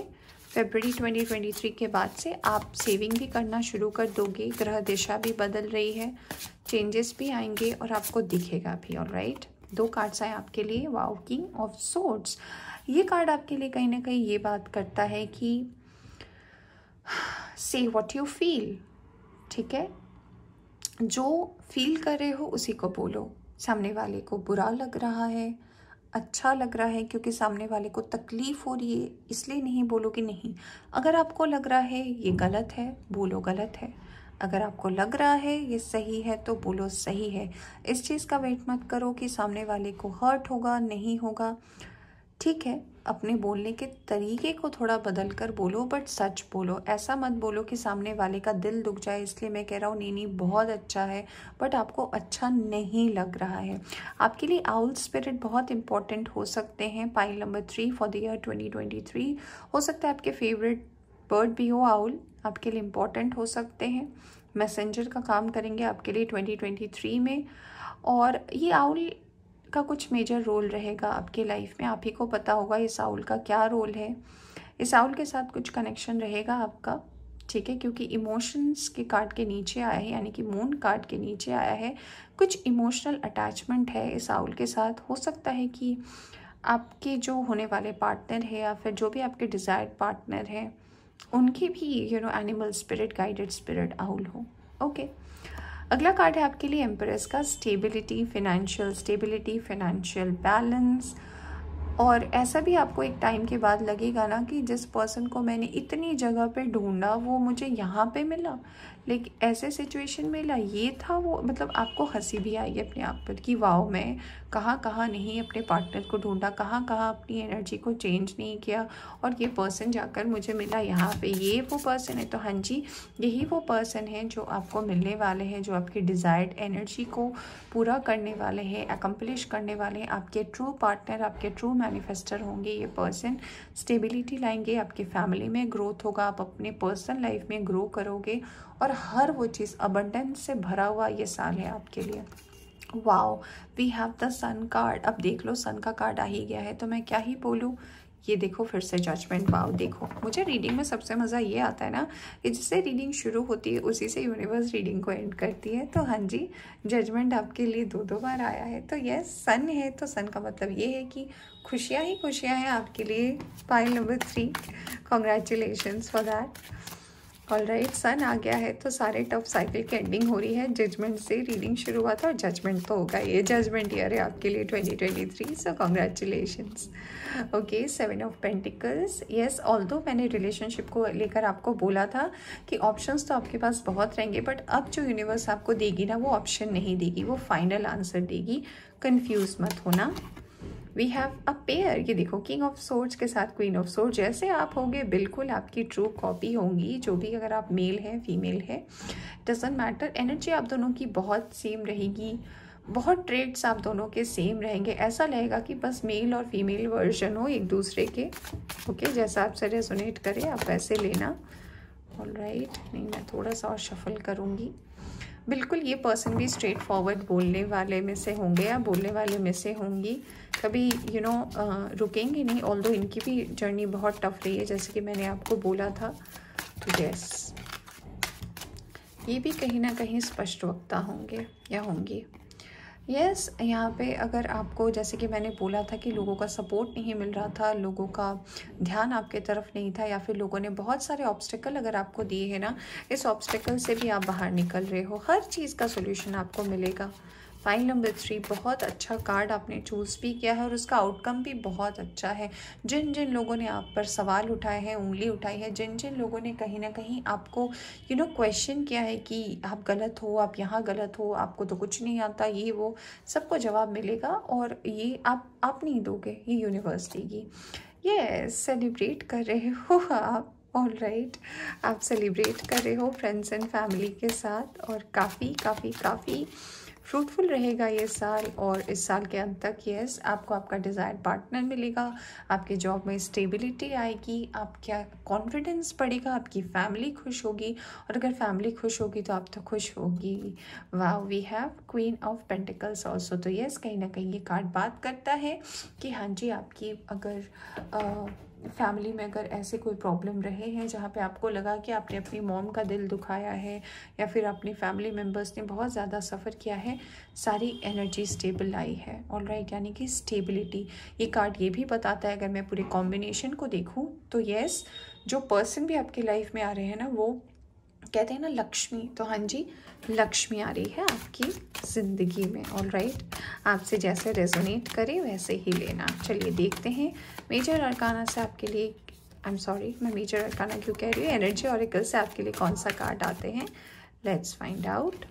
फेबररी 2023 के बाद से आप सेविंग भी करना शुरू कर दोगे ग्रह दिशा भी बदल रही है चेंजेस भी आएंगे और आपको दिखेगा भी ऑल राइट दो कार्ड्स आए आपके लिए वाओ किंग ऑफ सोर्ड्स ये कार्ड आपके लिए कहीं ना कहीं ये बात करता है कि से वॉट यू फील ठीक है जो फील कर रहे हो उसी को बोलो सामने वाले को बुरा लग रहा है अच्छा लग रहा है क्योंकि सामने वाले को तकलीफ़ हो रही है इसलिए नहीं बोलो कि नहीं अगर आपको लग रहा है ये गलत है बोलो गलत है अगर आपको लग रहा है ये सही है तो बोलो सही है इस चीज़ का वेट मत करो कि सामने वाले को हर्ट होगा नहीं होगा ठीक है अपने बोलने के तरीके को थोड़ा बदल कर बोलो बट सच बोलो ऐसा मत बोलो कि सामने वाले का दिल दुख जाए इसलिए मैं कह रहा हूँ नहीं नहीं बहुत अच्छा है बट आपको अच्छा नहीं लग रहा है आपके लिए आउल स्पिरिट बहुत इंपॉर्टेंट हो सकते हैं pile number three for the year twenty twenty three हो सकता है आपके फेवरेट बर्ड भी हो आउल आपके लिए इम्पॉर्टेंट हो सकते हैं मैसेंजर का काम करेंगे आपके लिए थ्री में और ये आउल का कुछ मेजर रोल रहेगा आपकी लाइफ में आप ही को पता होगा साउल का क्या रोल है साउल के साथ कुछ कनेक्शन रहेगा आपका ठीक है क्योंकि इमोशंस के कार्ड के नीचे आया है यानी कि मून कार्ड के नीचे आया है कुछ इमोशनल अटैचमेंट है इस साउल के साथ हो सकता है कि आपके जो होने वाले पार्टनर है या फिर जो भी आपके डिज़ायर्ड पार्टनर हैं उनकी भी you know animal spirit guided spirit owl हो ओके okay. अगला कार्ड है आपके लिए एम्प्रेस का stability financial stability financial balance और ऐसा भी आपको एक टाइम के बाद लगेगा ना कि जिस पर्सन को मैंने इतनी जगह पे ढूंढा वो मुझे यहाँ पे मिला लेकिन ऐसे सिचुएशन में ला ये था वो मतलब आपको हंसी भी आई अपने आप पर कि वाओ मैं कहाँ कहाँ नहीं अपने पार्टनर को ढूंढा कहाँ कहाँ अपनी एनर्जी को चेंज नहीं किया और ये पर्सन जाकर मुझे मिला यहाँ पे ये वो पर्सन है तो हाँ जी यही वो पर्सन है जो आपको मिलने वाले हैं जो आपकी डिज़ायर्ड एनर्जी को पूरा करने वाले हैं अकम्पलिश करने वाले हैं आपके ट्रू पार्टनर आपके ट्रू मैनिफेस्टर होंगे ये पर्सन स्टेबिलिटी लाएंगे आपके फैमिली में ग्रोथ होगा आप अपने पर्सनल लाइफ में ग्रो करोगे और हर वो चीज़ अबंडेंस से भरा हुआ ये साल है आपके लिए wow we have the sun card अब देख लो सन का कार्ड आ ही गया है तो मैं क्या ही बोलूँ ये देखो फिर से जजमेंट वाओ देखो मुझे रीडिंग में सबसे मज़ा ये आता है ना कि जिससे रीडिंग शुरू होती है उसी से यूनिवर्स रीडिंग को एंड करती है तो हाँ जी जजमेंट आपके लिए दो दो बार आया है तो ये सन है तो सन का मतलब ये है कि खुशियाँ ही खुशियाँ हैं आपके लिए pile number three congratulations for that all right sun आ गया है तो सारे टफ साइकिल की एंडिंग हो रही है जजमेंट से रीडिंग शुरू हुआ था और जजमेंट तो होगा ये जजमेंट ईयर है आपके लिए 2023 so congratulation okay seven of pentacles yes although मैंने रिलेशनशिप को लेकर आपको बोला था कि ऑप्शंस तो आपके पास बहुत रहेंगे बट अब जो यूनिवर्स आपको देगी ना वो ऑप्शन नहीं देगी वो फाइनल आंसर देगी कन्फ्यूज मत होना वी हैव अ पेयर ये देखो किंग ऑफ सोर्ड्स के साथ क्वीन ऑफ सोर्ड जैसे आप होंगे बिल्कुल आपकी ट्रू कॉपी होंगी जो भी अगर आप मेल हैं फीमेल है डजेंट मैटर एनर्जी आप दोनों की बहुत सेम रहेगी बहुत ट्रेड्स आप दोनों के सेम रहेंगे ऐसा रहेगा कि बस मेल और फीमेल वर्जन हो एक दूसरे के ओके okay, जैसा आपसे रेजोनेट करें आप वैसे लेना ऑल राइट right. नहीं मैं थोड़ा सा और शफल करूँगी बिल्कुल ये पर्सन भी स्ट्रेट फॉरवर्ड बोलने वाले में से होंगे या बोलने वाले में से होंगी कभी यू नो रुकेंगे नहीं ऑल इनकी भी जर्नी बहुत टफ रही है जैसे कि मैंने आपको बोला था तो यस ये भी कहीं ना कहीं स्पष्ट वक्ता होंगे या होंगी यस yes, यहाँ पे अगर आपको जैसे कि मैंने बोला था कि लोगों का सपोर्ट नहीं मिल रहा था लोगों का ध्यान आपके तरफ नहीं था या फिर लोगों ने बहुत सारे ऑब्स्टिकल अगर आपको दिए हैं ना इस ऑब्स्टिकल से भी आप बाहर निकल रहे हो हर चीज़ का सोल्यूशन आपको मिलेगा फाइल नंबर थ्री बहुत अच्छा कार्ड आपने चूज़ भी किया है और उसका आउटकम भी बहुत अच्छा है जिन जिन लोगों ने आप पर सवाल उठाए हैं उंगली उठाई है जिन जिन लोगों ने कहीं ना कहीं आपको यू नो क्वेश्चन किया है कि आप गलत हो आप यहाँ गलत हो आपको तो कुछ नहीं आता ये वो सबको जवाब मिलेगा और ये आप आप नहीं दोगे ये यूनिवर्स देगी ये सेलिब्रेट कर रहे हो आप ऑल राइट right. आप सेलिब्रेट कर रहे हो फ्रेंड्स एंड फैमिली के साथ और काफ़ी काफ़ी काफ़ी फ्रूटफुल रहेगा ये साल और इस साल के अंत तक यस आपको आपका डिज़ायर पार्टनर मिलेगा आपके जॉब में स्टेबिलिटी आएगी आपका कॉन्फिडेंस बढ़ेगा आपकी फैमिली खुश होगी और अगर फैमिली खुश होगी तो आप तो खुश होगी वाह we have queen of pentacles also तो यस कहीं ना कहीं ये कार्ड बात करता है कि हाँ जी आपकी अगर आ, फैमिली में अगर ऐसे कोई प्रॉब्लम रहे हैं जहाँ पे आपको लगा कि आपने अपनी मॉम का दिल दुखाया है या फिर अपनी फैमिली मेम्बर्स ने बहुत ज़्यादा सफ़र किया है सारी एनर्जी स्टेबल आई है ऑल राइट यानी कि स्टेबिलिटी ये कार्ड ये भी बताता है अगर मैं पूरे कॉम्बिनेशन को देखूँ तो येस जो पर्सन भी आपकी लाइफ में आ रहे हैं ना वो कहते हैं ना लक्ष्मी तो हाँ जी लक्ष्मी आ रही है आपकी ज़िंदगी में ऑल राइट आपसे जैसे रेजोनेट करे वैसे ही लेना चलिए देखते हैं मेजर अरकाना से आपके लिए आई एम सॉरी मैं मेजर अरकाना क्यों कह रही हूँ एनर्जी और से आपके लिए कौन सा कार्ड आते हैं let's find out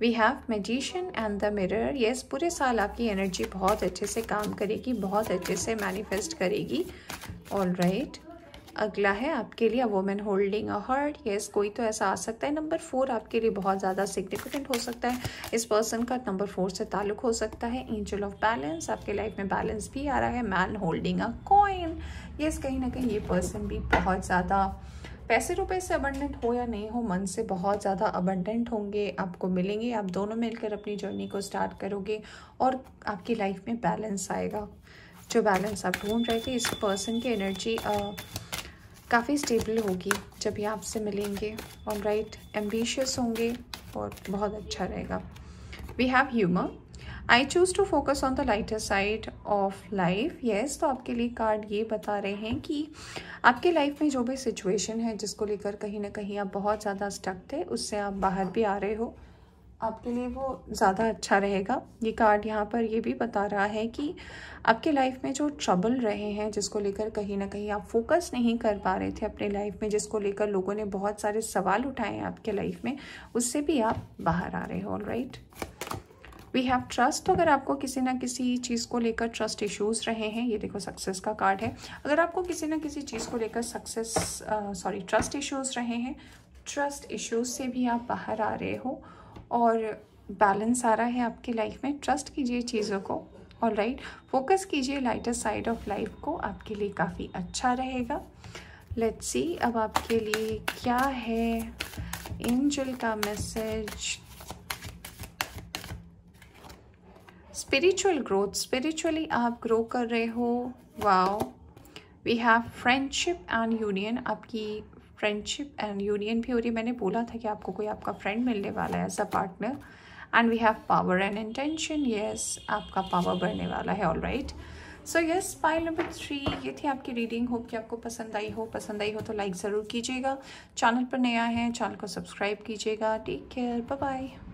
we have magician and the mirror yes पूरे साल आपकी एनर्जी बहुत अच्छे से काम करेगी बहुत अच्छे से मैनिफेस्ट करेगी ऑल राइट right. अगला है आपके लिए women holding a heart yes कोई तो ऐसा आ सकता है नंबर फोर आपके लिए बहुत ज़्यादा सिग्निफिकेंट हो सकता है इस पर्सन का नंबर फोर से ताल्लुक हो सकता है एंजल ऑफ बैलेंस आपके लाइफ में बैलेंस भी आ रहा है man holding a coin yes कहीं ना कहीं ये पर्सन भी बहुत ज़्यादा पैसे रुपए से अबंडेंट हो या नहीं हो मन से बहुत ज़्यादा अबंडेंट होंगे आपको मिलेंगे आप दोनों मिलकर अपनी जर्नी को स्टार्ट करोगे और आपकी लाइफ में बैलेंस आएगा जो बैलेंस आप ढूंढ रहे थे इस पर्सन की एनर्जी काफ़ी स्टेबल होगी जब ये आपसे मिलेंगे और राइट एम्बिशियस होंगे और बहुत अच्छा रहेगा we have humour I choose to focus on the lighter side of life yes तो आपके लिए कार्ड ये बता रहे हैं कि आपके लाइफ में जो भी सिचुएशन है जिसको लेकर कहीं ना कहीं आप बहुत ज़्यादा स्टक थे उससे आप बाहर भी आ रहे हो आपके लिए वो ज़्यादा अच्छा रहेगा ये कार्ड यहाँ पर ये भी बता रहा है कि आपके लाइफ में जो ट्रबल रहे हैं जिसको लेकर कहीं ना कहीं आप फोकस नहीं कर पा रहे थे अपने लाइफ में जिसको लेकर लोगों ने बहुत सारे सवाल उठाए हैं आपके लाइफ में उससे भी आप बाहर आ रहे हो all right we have trust अगर आपको किसी ना किसी चीज़ को लेकर ट्रस्ट इश्यूज़ रहे हैं ये देखो सक्सेस का कार्ड है अगर आपको किसी ना किसी चीज़ को लेकर सक्सेस सॉरी ट्रस्ट इश्यूज़ रहे हैं ट्रस्ट इश्यूज़ से भी आप बाहर आ रहे हो और बैलेंस आ रहा है आपकी लाइफ में ट्रस्ट कीजिए चीज़ों को और राइट फोकस कीजिए लाइटर साइड ऑफ लाइफ को आपके लिए काफ़ी अच्छा रहेगा लेट्स सी अब आपके लिए क्या है एंजल का मैसेज स्पिरिचुअल ग्रोथ स्पिरिचुअली आप ग्रो कर रहे हो wow we have friendship and union आपकी फ्रेंडशिप एंड यूनियन भी हो रही है मैंने बोला था कि आपको कोई आपका फ्रेंड मिलने वाला है as a partner and we have power and intention yes आपका पावर बढ़ने वाला है all right so yes pile number three ये थी आपकी रीडिंग होप कि आपको पसंद आई हो पसंद आई हो तो लाइक ज़रूर कीजिएगा चैनल पर नया है चैनल को सब्सक्राइब कीजिएगा टेक केयर बाय बाय